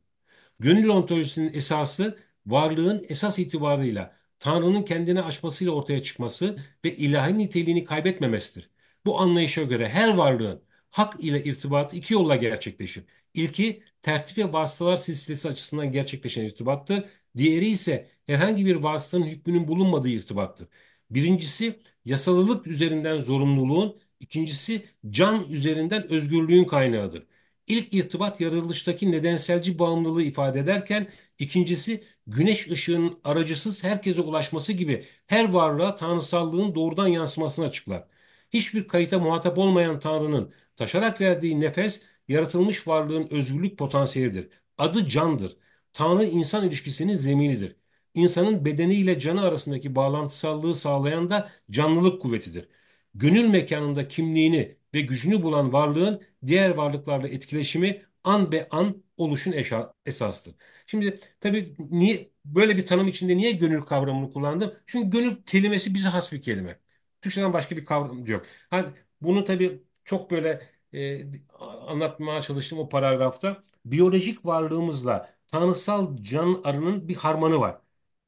Gönül ontolojisinin esası, varlığın esas itibarıyla Tanrı'nın kendini aşmasıyla ortaya çıkması ve ilahi niteliğini kaybetmemesidir. Bu anlayışa göre her varlığın hak ile irtibatı iki yolla gerçekleşir. İlki tertip ve vasıtalar silsilesi açısından gerçekleşen irtibattır. Diğeri ise herhangi bir vasıtanın hükmünün bulunmadığı irtibattır. Birincisi yasalılık üzerinden zorunluluğun, ikincisi can üzerinden özgürlüğün kaynağıdır. İlk irtibat yaratılıştaki nedenselci bağımlılığı ifade ederken ikincisi güneş ışığının aracısız herkese ulaşması gibi her varlığa tanrısallığın doğrudan yansımasını açıklar. Hiçbir kayıta muhatap olmayan Tanrı'nın Taşarak verdiği nefes yaratılmış varlığın özgürlük potansiyelidir. Adı candır. Tanrı-insan ilişkisinin zeminidir. İnsanın bedeniyle canı arasındaki bağlantısallığı sağlayan da canlılık kuvvetidir. Gönül mekanında kimliğini ve gücünü bulan varlığın diğer varlıklarla etkileşimi an be an oluşun eşa, esastır. Şimdi tabii niye böyle bir tanım içinde niye gönül kavramını kullandım? Çünkü gönül kelimesi bize has bir kelime. Türkçeden başka bir kavram yok. Hani bunu tabii çok böyle e, anlatmaya çalıştım o paragrafta. Biyolojik varlığımızla tanrısal can arının bir harmanı var.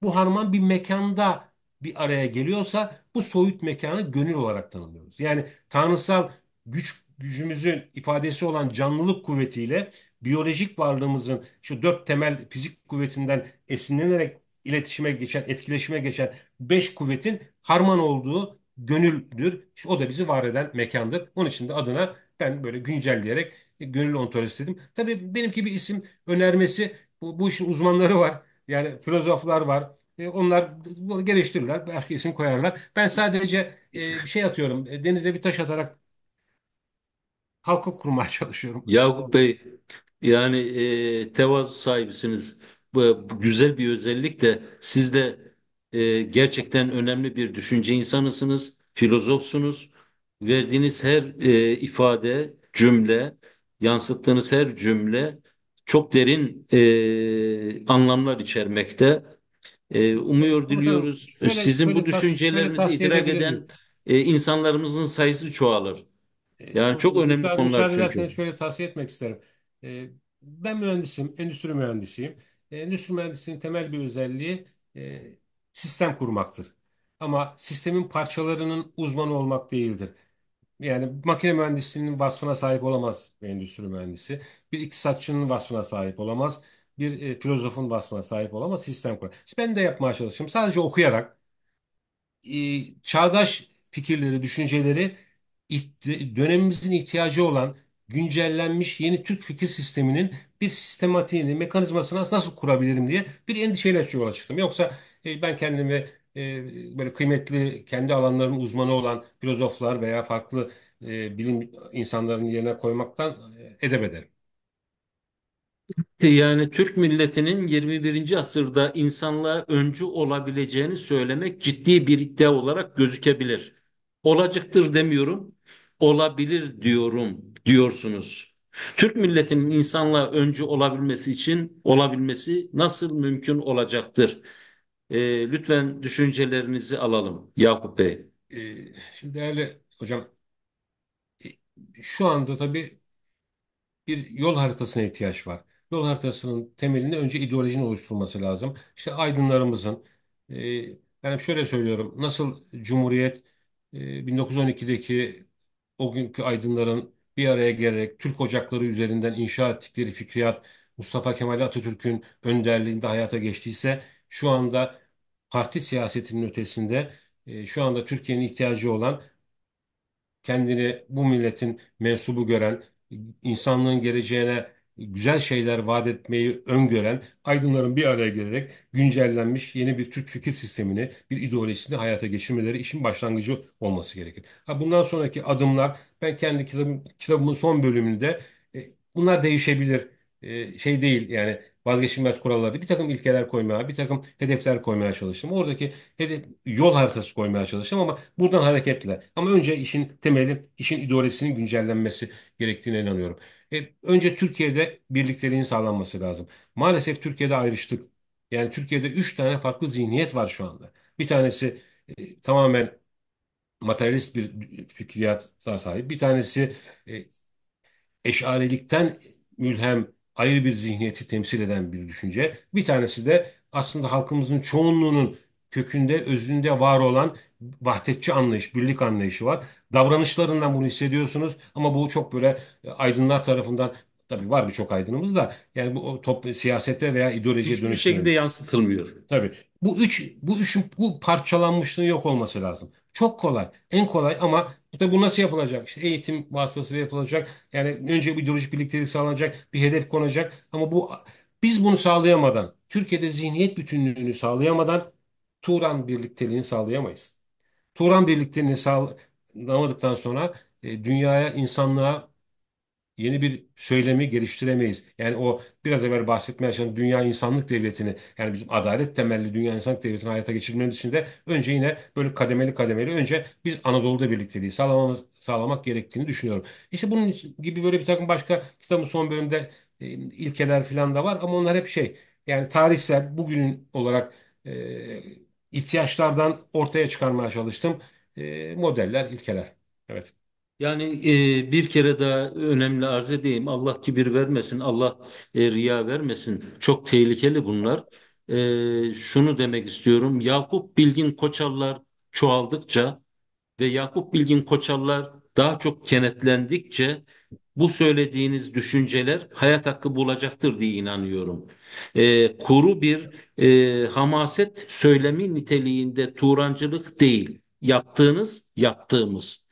Bu harman bir mekanda bir araya geliyorsa bu soyut mekanı gönül olarak tanımlıyoruz. Yani tanrısal güç gücümüzün ifadesi olan canlılık kuvvetiyle biyolojik varlığımızın şu dört temel fizik kuvvetinden esinlenerek iletişime geçen, etkileşime geçen beş kuvvetin harman olduğu gönüldür. İşte o da bizi var eden mekandır. Onun için de adına ben böyle güncelleyerek gönül ontolojisi dedim. Tabii benimki bir isim önermesi bu, bu işin uzmanları var. Yani filozoflar var. E, onlar bunu geliştirirler. Başka isim koyarlar. Ben sadece e, bir şey atıyorum. E, denize bir taş atarak halkı kurmaya çalışıyorum. Yakup Bey yani e, tevazu sahibisiniz. Bu, bu güzel bir özellik de sizde e, gerçekten önemli bir düşünce insanısınız, filozofsunuz. Verdiğiniz her e, ifade, cümle, yansıttığınız her cümle çok derin e, anlamlar içermekte. E, umuyor, diliyoruz. Şöyle, Sizin şöyle bu düşüncelerinizi idrak eden e, insanlarımızın sayısı çoğalır. Yani çok ee, önemli konular müsaade çünkü. ederseniz şöyle tavsiye etmek isterim. Ee, ben mühendisim, endüstri mühendisiyim. Ee, Endüstri mühendisinin temel bir özelliği e, sistem kurmaktır. Ama sistemin parçalarının uzmanı olmak değildir. Yani makine mühendisinin vasfına sahip olamaz bir endüstri mühendisi. Bir iktisatçının vasfına sahip olamaz. Bir e, filozofun vasfına sahip olamaz. Sistem kurar. İşte ben de yapmaya çalıştım. Sadece okuyarak e, çağdaş fikirleri, düşünceleri dönemimizin ihtiyacı olan güncellenmiş yeni Türk fikir sisteminin bir sistematiğini, mekanizmasını nasıl kurabilirim diye bir endişeyle yola çıktım. Yoksa e, ben kendimi e, böyle kıymetli kendi alanlarının uzmanı olan filozoflar veya farklı e, bilim insanların yerine koymaktan e, edep ederim. Yani Türk milletinin 21. asırda insanlığa öncü olabileceğini söylemek ciddi bir iddia olarak gözükebilir. Olacaktır demiyorum, olabilir diyorum diyorsunuz. Türk milletinin insanlığa öncü olabilmesi için olabilmesi nasıl mümkün olacaktır? E, lütfen düşüncelerinizi alalım Yakup Bey. E, şimdi değerli hocam şu anda tabii bir yol haritasına ihtiyaç var. Yol haritasının temelinde önce ideolojinin oluşturulması lazım. İşte aydınlarımızın yani ee, şöyle söylüyorum nasıl Cumhuriyet 1912'deki o günkü aydınların bir araya gelerek Türk ocakları üzerinden inşa ettikleri fikriyat Mustafa Kemal Atatürk'ün önderliğinde hayata geçtiyse şu anda parti siyasetinin ötesinde e, şu anda Türkiye'nin ihtiyacı olan kendini bu milletin mensubu gören, insanlığın geleceğine güzel şeyler vaat etmeyi öngören aydınların bir araya gelerek güncellenmiş yeni bir Türk fikir sistemini, bir ideolojisini hayata geçirmeleri işin başlangıcı olması gerekir. Ha bundan sonraki adımlar ben kendi kitabım, kitabımın son bölümünde e, bunlar değişebilir. E, şey değil yani vazgeçilmez kuralları, bir takım ilkeler koymaya, bir takım hedefler koymaya çalıştım. Oradaki hedef, yol haritası koymaya çalıştım ama buradan hareketle. Ama önce işin temeli, işin ideolojisinin güncellenmesi gerektiğine inanıyorum. E, önce Türkiye'de birlikteliğin sağlanması lazım. Maalesef Türkiye'de ayrıştık. Yani Türkiye'de üç tane farklı zihniyet var şu anda. Bir tanesi e, tamamen materyalist bir fikriyata sahip. Bir tanesi e, eşarilikten mülhem ayrı bir zihniyeti temsil eden bir düşünce. Bir tanesi de aslında halkımızın çoğunluğunun kökünde, özünde var olan vahdetçi anlayış, birlik anlayışı var. Davranışlarından bunu hissediyorsunuz ama bu çok böyle e, aydınlar tarafından tabii var birçok aydınımız da yani bu top, siyasete veya ideolojiye dönüşmüyor. Hiçbir şekilde yansıtılmıyor. Tabii. Bu üç bu üçün bu parçalanmışlığın yok olması lazım. Çok kolay. En kolay ama işte bu nasıl yapılacak? İşte eğitim vasıtasıyla yapılacak. Yani önce bir ideolojik birliktelik sağlanacak, bir hedef konacak. Ama bu biz bunu sağlayamadan, Türkiye'de zihniyet bütünlüğünü sağlayamadan Turan birlikteliğini sağlayamayız. Turan birlikteliğini sağlamadıktan sonra e, dünyaya, insanlığa yeni bir söylemi geliştiremeyiz. Yani o biraz evvel bahsetmeye çalışan dünya insanlık devletini yani bizim adalet temelli dünya insanlık devletini hayata geçirmemiz için de önce yine böyle kademeli kademeli önce biz Anadolu'da birlikteliği sağlamamız, sağlamak gerektiğini düşünüyorum. İşte bunun gibi böyle bir takım başka kitabın son bölümde e, ilkeler falan da var ama onlar hep şey yani tarihsel bugünün olarak e, ihtiyaçlardan ortaya çıkarmaya çalıştım e, modeller, ilkeler. Evet. Yani e, bir kere daha önemli arz edeyim. Allah kibir vermesin, Allah e, riya vermesin. Çok tehlikeli bunlar. E, şunu demek istiyorum. Yakup Bilgin Koçallar çoğaldıkça ve Yakup Bilgin Koçallar daha çok kenetlendikçe bu söylediğiniz düşünceler hayat hakkı bulacaktır diye inanıyorum. E, kuru bir e, hamaset söylemi niteliğinde turancılık değil. Yaptığınız, yaptığımız.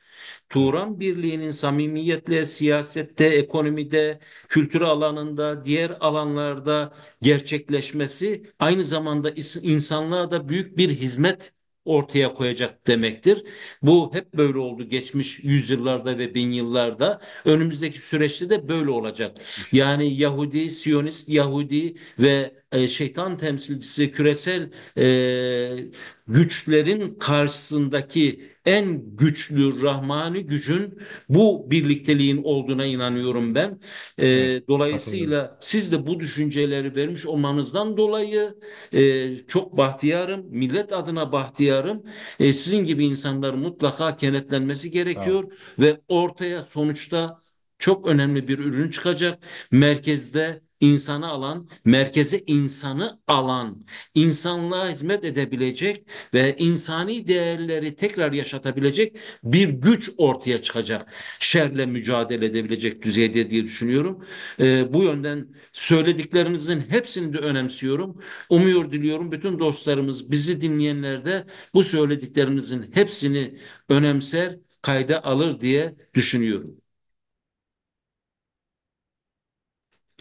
Turan Birliği'nin samimiyetle siyasette, ekonomide, kültür alanında, diğer alanlarda gerçekleşmesi aynı zamanda insanlığa da büyük bir hizmet ortaya koyacak demektir. Bu hep böyle oldu geçmiş yüzyıllarda ve bin yıllarda. Önümüzdeki süreçte de böyle olacak. Yani Yahudi, Siyonist, Yahudi ve e, şeytan temsilcisi küresel e, güçlerin karşısındaki en güçlü Rahmani gücün bu birlikteliğin olduğuna inanıyorum ben. E, dolayısıyla siz de bu düşünceleri vermiş olmanızdan dolayı e, çok bahtiyarım, millet adına bahtiyarım. E, sizin gibi insanların mutlaka kenetlenmesi gerekiyor tamam. ve ortaya sonuçta çok önemli bir ürün çıkacak. Merkezde insanı alan, merkeze insanı alan, insanlığa hizmet edebilecek ve insani değerleri tekrar yaşatabilecek bir güç ortaya çıkacak. Şerle mücadele edebilecek düzeyde diye düşünüyorum. E, bu yönden söylediklerinizin hepsini de önemsiyorum. Umuyor diliyorum bütün dostlarımız bizi dinleyenler de bu söylediklerinizin hepsini önemser, kayda alır diye düşünüyorum.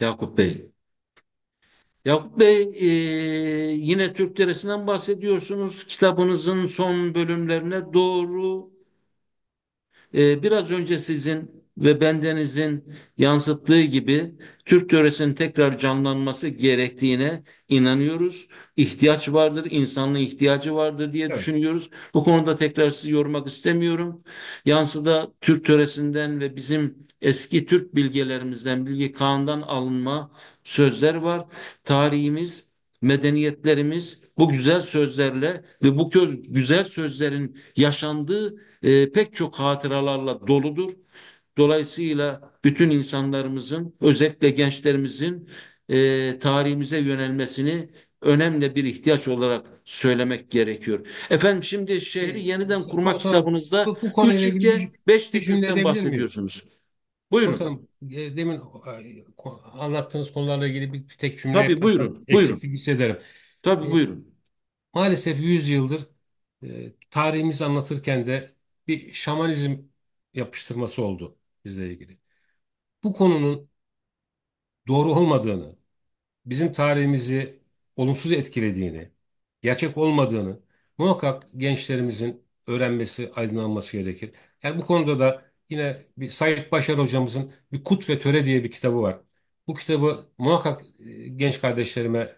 Yakup Bey. Yakup Bey e, yine Türk Deresi'nden bahsediyorsunuz. Kitabınızın son bölümlerine doğru e, biraz önce sizin ve bendenizin yansıttığı gibi Türk Töresi'nin tekrar canlanması gerektiğine inanıyoruz. İhtiyaç vardır, insanlığın ihtiyacı vardır diye evet. düşünüyoruz. Bu konuda tekrar sizi yormak istemiyorum. Yansıda Türk Töresi'nden ve bizim eski Türk bilgelerimizden, bilgi kağından alınma sözler var. Tarihimiz, medeniyetlerimiz bu güzel sözlerle ve bu güzel sözlerin yaşandığı e, pek çok hatıralarla doludur. Dolayısıyla bütün insanlarımızın, özellikle gençlerimizin e, tarihimize yönelmesini önemli bir ihtiyaç olarak söylemek gerekiyor. Efendim şimdi şehri yeniden kurmak kitabınızda üç ülke beş hükümden bahsediyorsunuz. Miyim? Buyurun. Komutanım, e, demin e, anlattığınız konularla ilgili bir, bir tek cümle Tabii yaparsam buyurun. Eksiklik buyurun. hissederim. Tabii e, buyurun. Maalesef 100 yıldır e, tarihimizi anlatırken de bir şamanizm yapıştırması oldu bizle ilgili. Bu konunun doğru olmadığını, bizim tarihimizi olumsuz etkilediğini, gerçek olmadığını muhakkak gençlerimizin öğrenmesi, aydınlanması gerekir. Yani bu konuda da yine bir Sait Başar hocamızın bir Kut ve Töre diye bir kitabı var. Bu kitabı muhakkak e, genç kardeşlerime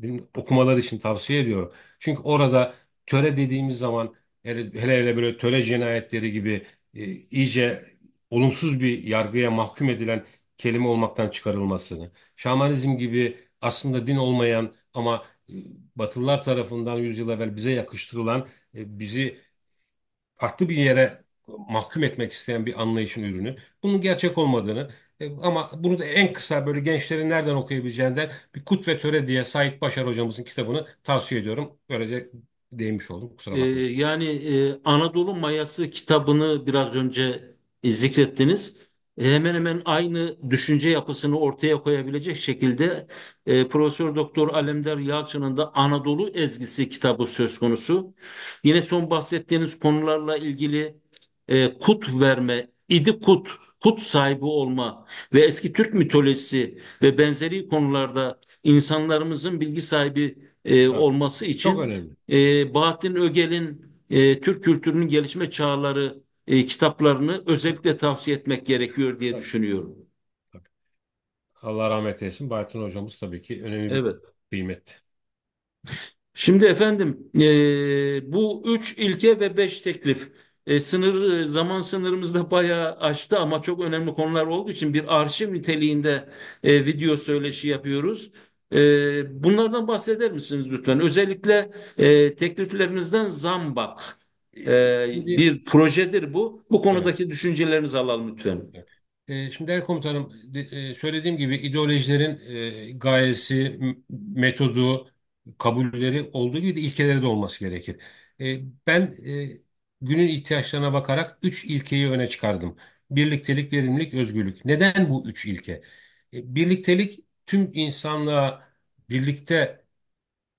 e, okumaları için tavsiye ediyorum. Çünkü orada töre dediğimiz zaman hele hele, hele böyle töre cinayetleri gibi e, iyice olumsuz bir yargıya mahkum edilen kelime olmaktan çıkarılmasını, şamanizm gibi aslında din olmayan ama e, Batılılar tarafından yüzyıl evvel bize yakıştırılan, e, bizi farklı bir yere mahkum etmek isteyen bir anlayışın ürünü. Bunun gerçek olmadığını e, ama bunu da en kısa böyle gençlerin nereden okuyabileceğinden bir Kut ve Töre diye Sait Başar hocamızın kitabını tavsiye ediyorum. Böylece değmiş oldum. Kusura ee, bakmayın. Ee, yani e, Anadolu Mayası kitabını biraz önce e, zikrettiniz. E, hemen hemen aynı düşünce yapısını ortaya koyabilecek şekilde e, Profesör Doktor Alemdar Yalçın'ın da Anadolu Ezgisi kitabı söz konusu. Yine son bahsettiğiniz konularla ilgili e, kut verme, idi kut, kut sahibi olma ve eski Türk mitolojisi ve benzeri konularda insanlarımızın bilgi sahibi e, olması için e, Bahattin Ögel'in e, Türk kültürünün gelişme çağları e, kitaplarını özellikle tavsiye etmek gerekiyor diye tabii. düşünüyorum. Allah rahmet eylesin. Bahattin hocamız tabii ki önemli evet. bir kıymet. Şimdi efendim e, bu üç ilke ve beş teklif e, sınır e, zaman sınırımızda bayağı aştı ama çok önemli konular olduğu için bir arşiv niteliğinde e, video söyleşi yapıyoruz. E, bunlardan bahseder misiniz lütfen? Özellikle e, tekliflerinizden Zambak e, bir projedir bu. Bu konudaki evet. düşüncelerinizi alalım lütfen. E, şimdi değerli komutanım, e, söylediğim gibi ideolojilerin gayesi, metodu, kabulleri olduğu gibi de ilkeleri de olması gerekir. Ben günün ihtiyaçlarına bakarak üç ilkeyi öne çıkardım. Birliktelik, verimlilik, özgürlük. Neden bu üç ilke? E, birliktelik tüm insanlığa birlikte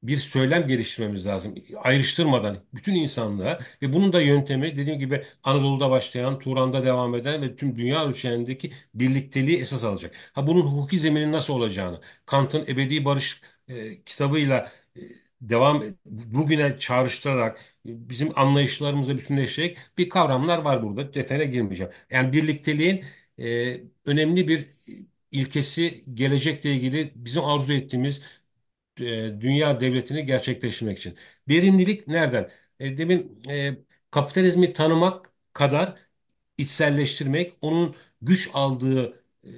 bir söylem geliştirmemiz lazım. Ayrıştırmadan bütün insanlığa ve bunun da yöntemi dediğim gibi Anadolu'da başlayan, Turan'da devam eden ve tüm dünya ölçeğindeki birlikteliği esas alacak. Ha bunun hukuki zemini nasıl olacağını Kant'ın Ebedi Barış e, kitabıyla e, devam bugüne çağrıştırarak bizim anlayışlarımızla bütünleşecek bir kavramlar var burada. Detayına girmeyeceğim. Yani birlikteliğin e, önemli bir ilkesi gelecekle ilgili bizim arzu ettiğimiz e, dünya devletini gerçekleştirmek için. Verimlilik nereden? E, demin e, kapitalizmi tanımak kadar içselleştirmek, onun güç aldığı e,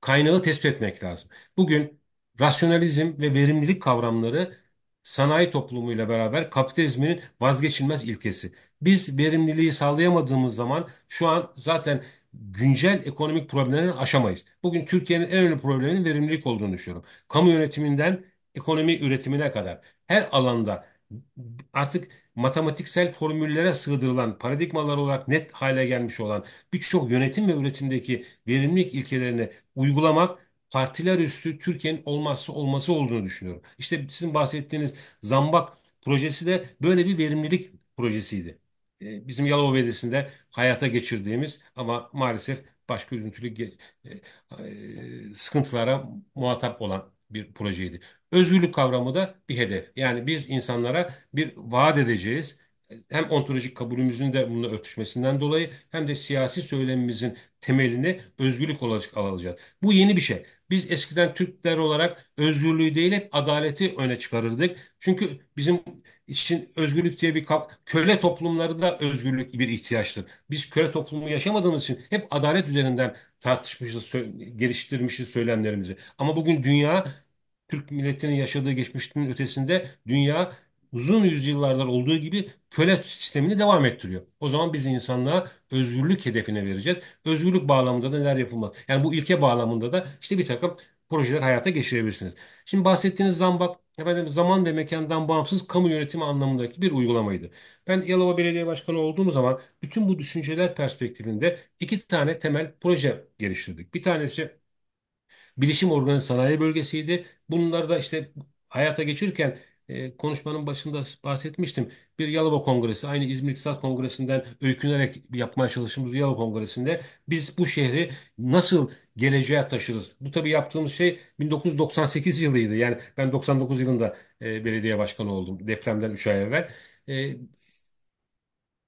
kaynağı tespit etmek lazım. Bugün rasyonalizm ve verimlilik kavramları sanayi toplumuyla beraber kapitalizminin vazgeçilmez ilkesi. Biz verimliliği sağlayamadığımız zaman şu an zaten güncel ekonomik problemleri aşamayız. Bugün Türkiye'nin en önemli probleminin verimlilik olduğunu düşünüyorum. Kamu yönetiminden ekonomi üretimine kadar her alanda artık matematiksel formüllere sığdırılan, paradigmalar olarak net hale gelmiş olan birçok yönetim ve üretimdeki verimlilik ilkelerini uygulamak partiler üstü Türkiye'nin olmazsa olması olduğunu düşünüyorum. İşte sizin bahsettiğiniz Zambak projesi de böyle bir verimlilik projesiydi. E, bizim Yalova Belediyesi'nde hayata geçirdiğimiz ama maalesef başka üzüntülü e, e, sıkıntılara muhatap olan bir projeydi. Özgürlük kavramı da bir hedef. Yani biz insanlara bir vaat edeceğiz hem ontolojik kabulümüzün de bununla örtüşmesinden dolayı hem de siyasi söylemimizin temelini özgürlük olarak alacağız. Bu yeni bir şey. Biz eskiden Türkler olarak özgürlüğü değil hep adaleti öne çıkarırdık. Çünkü bizim için özgürlük diye bir köle toplumları da özgürlük bir ihtiyaçtır. Biz köle toplumu yaşamadığımız için hep adalet üzerinden tartışmışız, geliştirmişiz söylemlerimizi. Ama bugün dünya Türk milletinin yaşadığı geçmişinin ötesinde dünya uzun yüzyıllardır olduğu gibi köle sistemini devam ettiriyor. O zaman biz insanlığa özgürlük hedefine vereceğiz. Özgürlük bağlamında da neler yapılmaz. Yani bu ilke bağlamında da işte bir takım projeler hayata geçirebilirsiniz. Şimdi bahsettiğiniz zambak efendim, zaman ve mekandan bağımsız kamu yönetimi anlamındaki bir uygulamaydı. Ben Yalova Belediye Başkanı olduğum zaman bütün bu düşünceler perspektifinde iki tane temel proje geliştirdik. Bir tanesi bilişim organı sanayi bölgesiydi. Bunlar da işte hayata geçirirken konuşmanın başında bahsetmiştim. Bir Yalova Kongresi, aynı İzmir İktisat Kongresi'nden öykünerek yapmaya çalıştığımız Yalova Kongresi'nde biz bu şehri nasıl geleceğe taşırız? Bu tabii yaptığımız şey 1998 yılıydı. Yani ben 99 yılında belediye başkanı oldum depremden 3 ay evvel.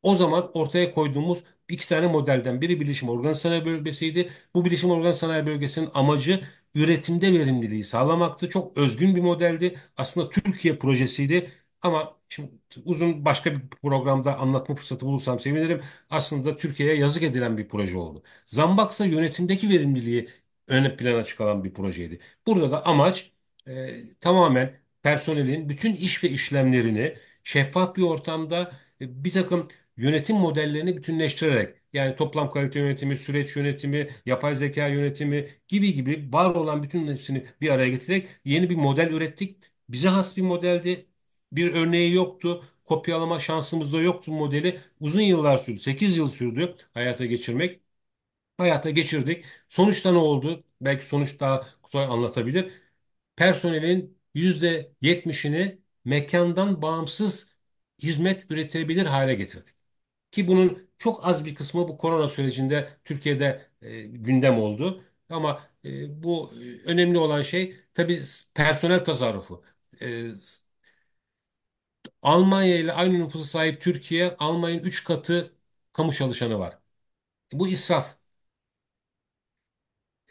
o zaman ortaya koyduğumuz iki tane modelden biri bilişim organ sanayi bölgesiydi. Bu bilişim organ sanayi bölgesinin amacı üretimde verimliliği sağlamaktı. Çok özgün bir modeldi. Aslında Türkiye projesiydi ama şimdi uzun başka bir programda anlatma fırsatı bulursam sevinirim. Aslında Türkiye'ye yazık edilen bir proje oldu. Zambaksa yönetimdeki verimliliği öne plana çıkaran bir projeydi. Burada da amaç e, tamamen personelin bütün iş ve işlemlerini şeffaf bir ortamda e, bir takım yönetim modellerini bütünleştirerek yani toplam kalite yönetimi, süreç yönetimi, yapay zeka yönetimi gibi gibi var olan bütün hepsini bir araya getirerek yeni bir model ürettik. Bize has bir modeldi. Bir örneği yoktu. Kopyalama şansımız da yoktu modeli. Uzun yıllar sürdü. 8 yıl sürdü hayata geçirmek. Hayata geçirdik. Sonuçta ne oldu? Belki sonuç daha kolay anlatabilir. Personelin %70'ini mekandan bağımsız hizmet üretebilir hale getirdik. Ki bunun çok az bir kısmı bu korona sürecinde Türkiye'de e, gündem oldu. Ama e, bu e, önemli olan şey tabii personel tasarrufu. E, Almanya ile aynı nüfusa sahip Türkiye, Almanya'nın 3 katı kamu çalışanı var. Bu israf.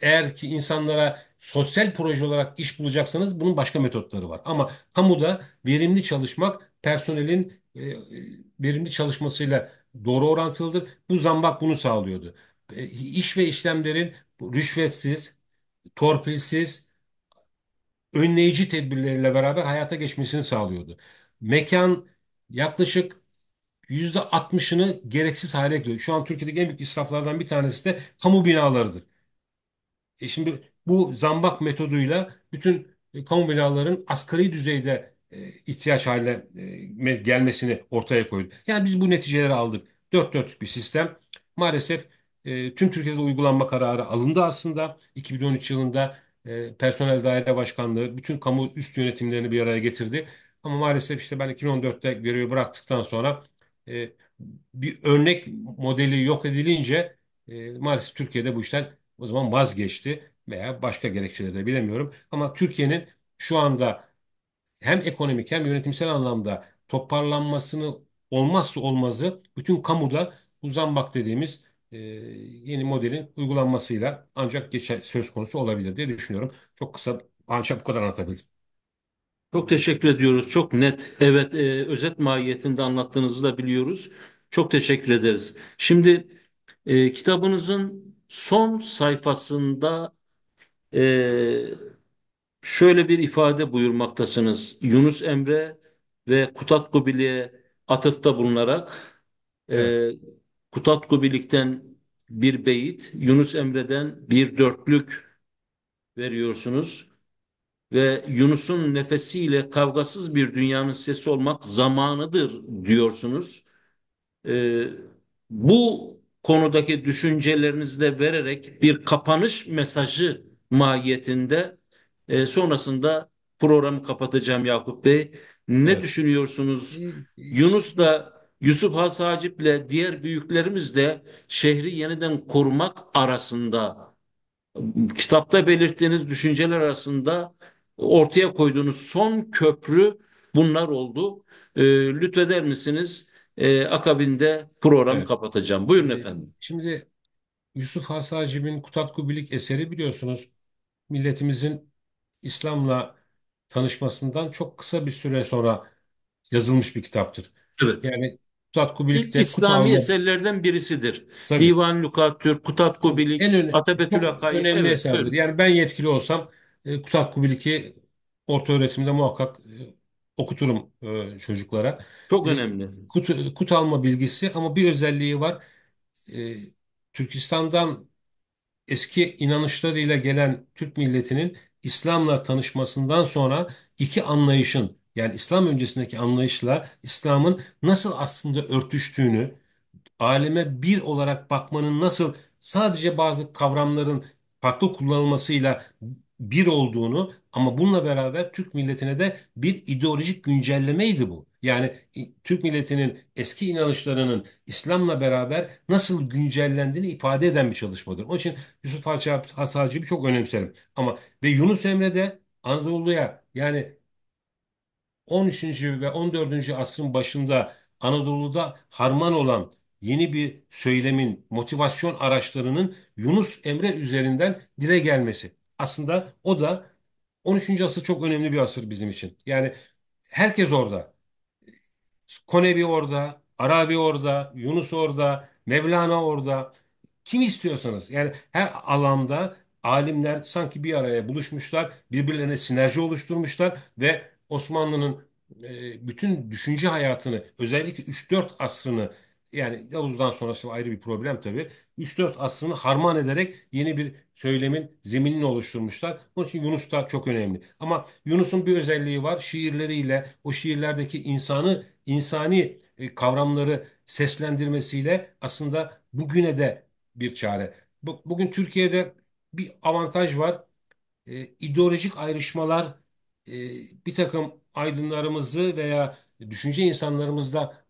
Eğer ki insanlara sosyal proje olarak iş bulacaksanız bunun başka metotları var. Ama kamuda verimli çalışmak personelin e, e verimli çalışmasıyla doğru orantılıdır. Bu zambak bunu sağlıyordu. E, iş ve işlemlerin rüşvetsiz, torpilsiz, önleyici tedbirleriyle beraber hayata geçmesini sağlıyordu. Mekan yaklaşık yüzde %60'ını gereksiz hale getiriyor. Şu an Türkiye'deki en büyük israflardan bir tanesi de kamu binalarıdır. E şimdi bu zambak metoduyla bütün kamu binaların asgari düzeyde e, ihtiyaç haline e, gelmesini ortaya koydu. Yani biz bu neticeleri aldık. Dört dörtlük bir sistem. Maalesef e, tüm Türkiye'de uygulanma kararı alındı aslında. 2013 yılında personel daire başkanlığı bütün kamu üst yönetimlerini bir araya getirdi. Ama maalesef işte ben 2014'te görevi bıraktıktan sonra bir örnek modeli yok edilince maalesef Türkiye'de bu işten o zaman vazgeçti veya başka gerekçeleri de bilemiyorum. Ama Türkiye'nin şu anda hem ekonomik hem yönetimsel anlamda toparlanmasını olmazsa olmazı bütün kamuda bu zambak dediğimiz e, yeni modelin uygulanmasıyla ancak geçer, söz konusu olabilir diye düşünüyorum. Çok kısa ancak bu kadar anlatabildim. Çok teşekkür ediyoruz. Çok net, evet e, özet mahiyetinde anlattığınızı da biliyoruz. Çok teşekkür ederiz. Şimdi e, kitabınızın son sayfasında e, şöyle bir ifade buyurmaktasınız. Yunus Emre ve Kutat Kubili'ye atıfta bulunarak e, evet. e, Kutat Kubilik'ten bir beyit, Yunus Emre'den bir dörtlük veriyorsunuz ve Yunus'un nefesiyle kavgasız bir dünyanın sesi olmak zamanıdır diyorsunuz. E, bu konudaki düşüncelerinizle vererek bir kapanış mesajı mahiyetinde e, sonrasında programı kapatacağım Yakup Bey. Ne evet. düşünüyorsunuz? Yunus'la Yusuf Has Hacip'le diğer büyüklerimiz de şehri yeniden kurmak arasında kitapta belirttiğiniz düşünceler arasında ortaya koyduğunuz son köprü bunlar oldu. E, lütfeder misiniz? E, akabinde programı evet. kapatacağım. Buyurun efendim. Şimdi Yusuf Has Hacip'in Kutatku Bilik eseri biliyorsunuz milletimizin İslam'la tanışmasından çok kısa bir süre sonra yazılmış bir kitaptır. Evet. Yani Kutat Kubilik'te İlk İslami Kutanlı, eserlerden birisidir. Tabii. Divan Lukat Türk, Kutat Kubilik, en Atabetül çok Hakai. önemli Evet, eserdir. buyurun. Yani ben yetkili olsam e, Kutat Kubilik'i orta öğretimde muhakkak e, okuturum e, çocuklara. Çok E, önemli. kut, e, kut alma bilgisi ama bir özelliği var. E, Türkistan'dan eski inanışlarıyla gelen Türk milletinin İslam'la tanışmasından sonra iki anlayışın yani İslam öncesindeki anlayışla İslam'ın nasıl aslında örtüştüğünü, aleme bir olarak bakmanın nasıl sadece bazı kavramların farklı kullanılmasıyla bir olduğunu ama bununla beraber Türk milletine de bir ideolojik güncellemeydi bu. Yani Türk milletinin eski inanışlarının İslam'la beraber nasıl güncellendiğini ifade eden bir çalışmadır. Onun için Yusuf Hasacı'yı çok önemserim. Ama ve Yunus Emre de Anadolu'ya yani 13. ve 14. asrın başında Anadolu'da harman olan yeni bir söylemin, motivasyon araçlarının Yunus Emre üzerinden dile gelmesi. Aslında o da 13. asır çok önemli bir asır bizim için. Yani herkes orada. Konevi orada, Arabi orada, Yunus orada, Mevlana orada. Kim istiyorsanız yani her alanda alimler sanki bir araya buluşmuşlar, birbirlerine sinerji oluşturmuşlar ve Osmanlı'nın e, bütün düşünce hayatını özellikle 3-4 asrını yani Yavuz'dan sonra şimdi ayrı bir problem tabii. 3-4 asrını harman ederek yeni bir söylemin zeminini oluşturmuşlar. Onun için Yunus da çok önemli. Ama Yunus'un bir özelliği var. Şiirleriyle o şiirlerdeki insanı insani e, kavramları seslendirmesiyle aslında bugüne de bir çare. bugün Türkiye'de bir avantaj var. E, ideolojik ayrışmalar e, bir takım aydınlarımızı veya düşünce insanlarımızla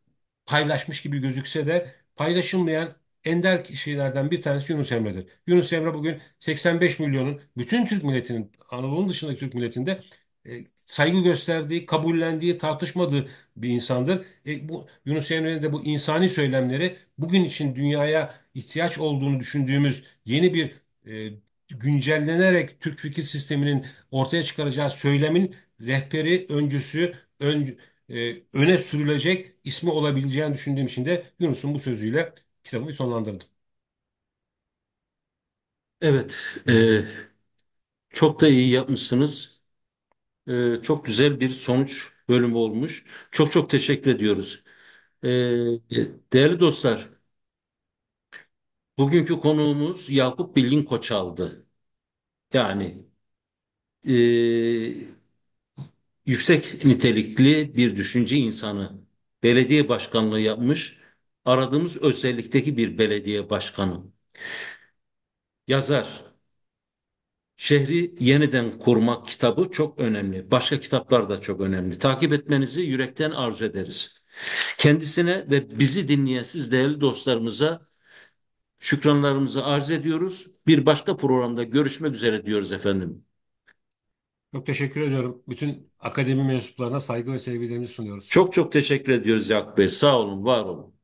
paylaşmış gibi gözükse de paylaşılmayan ender kişilerden bir tanesi Yunus Emre'dir. Yunus Emre bugün 85 milyonun bütün Türk milletinin Anadolu'nun dışındaki Türk milletinde saygı gösterdiği, kabullendiği, tartışmadığı bir insandır. E, bu Yunus Emre'nin de bu insani söylemleri bugün için dünyaya ihtiyaç olduğunu düşündüğümüz yeni bir e, güncellenerek Türk fikir sisteminin ortaya çıkaracağı söylemin rehberi, öncüsü, ön, e, öne sürülecek ismi olabileceğini düşündüğüm için de Yunus'un bu sözüyle kitabımı sonlandırdım. Evet, e, çok da iyi yapmışsınız e, çok güzel bir sonuç bölümü olmuş. Çok çok teşekkür ediyoruz. E, değerli dostlar, bugünkü konuğumuz Yakup Bilgin Koçal'dı. Yani e, yüksek nitelikli bir düşünce insanı, belediye başkanlığı yapmış, aradığımız özellikteki bir belediye başkanı. Yazar, Şehri Yeniden Kurmak kitabı çok önemli. Başka kitaplar da çok önemli. Takip etmenizi yürekten arzu ederiz. Kendisine ve bizi dinleyen siz değerli dostlarımıza şükranlarımızı arz ediyoruz. Bir başka programda görüşmek üzere diyoruz efendim. Çok teşekkür ediyorum. Bütün akademi mensuplarına saygı ve sevgilerimizi sunuyoruz. Çok çok teşekkür ediyoruz Yakup Bey. Sağ olun, var olun.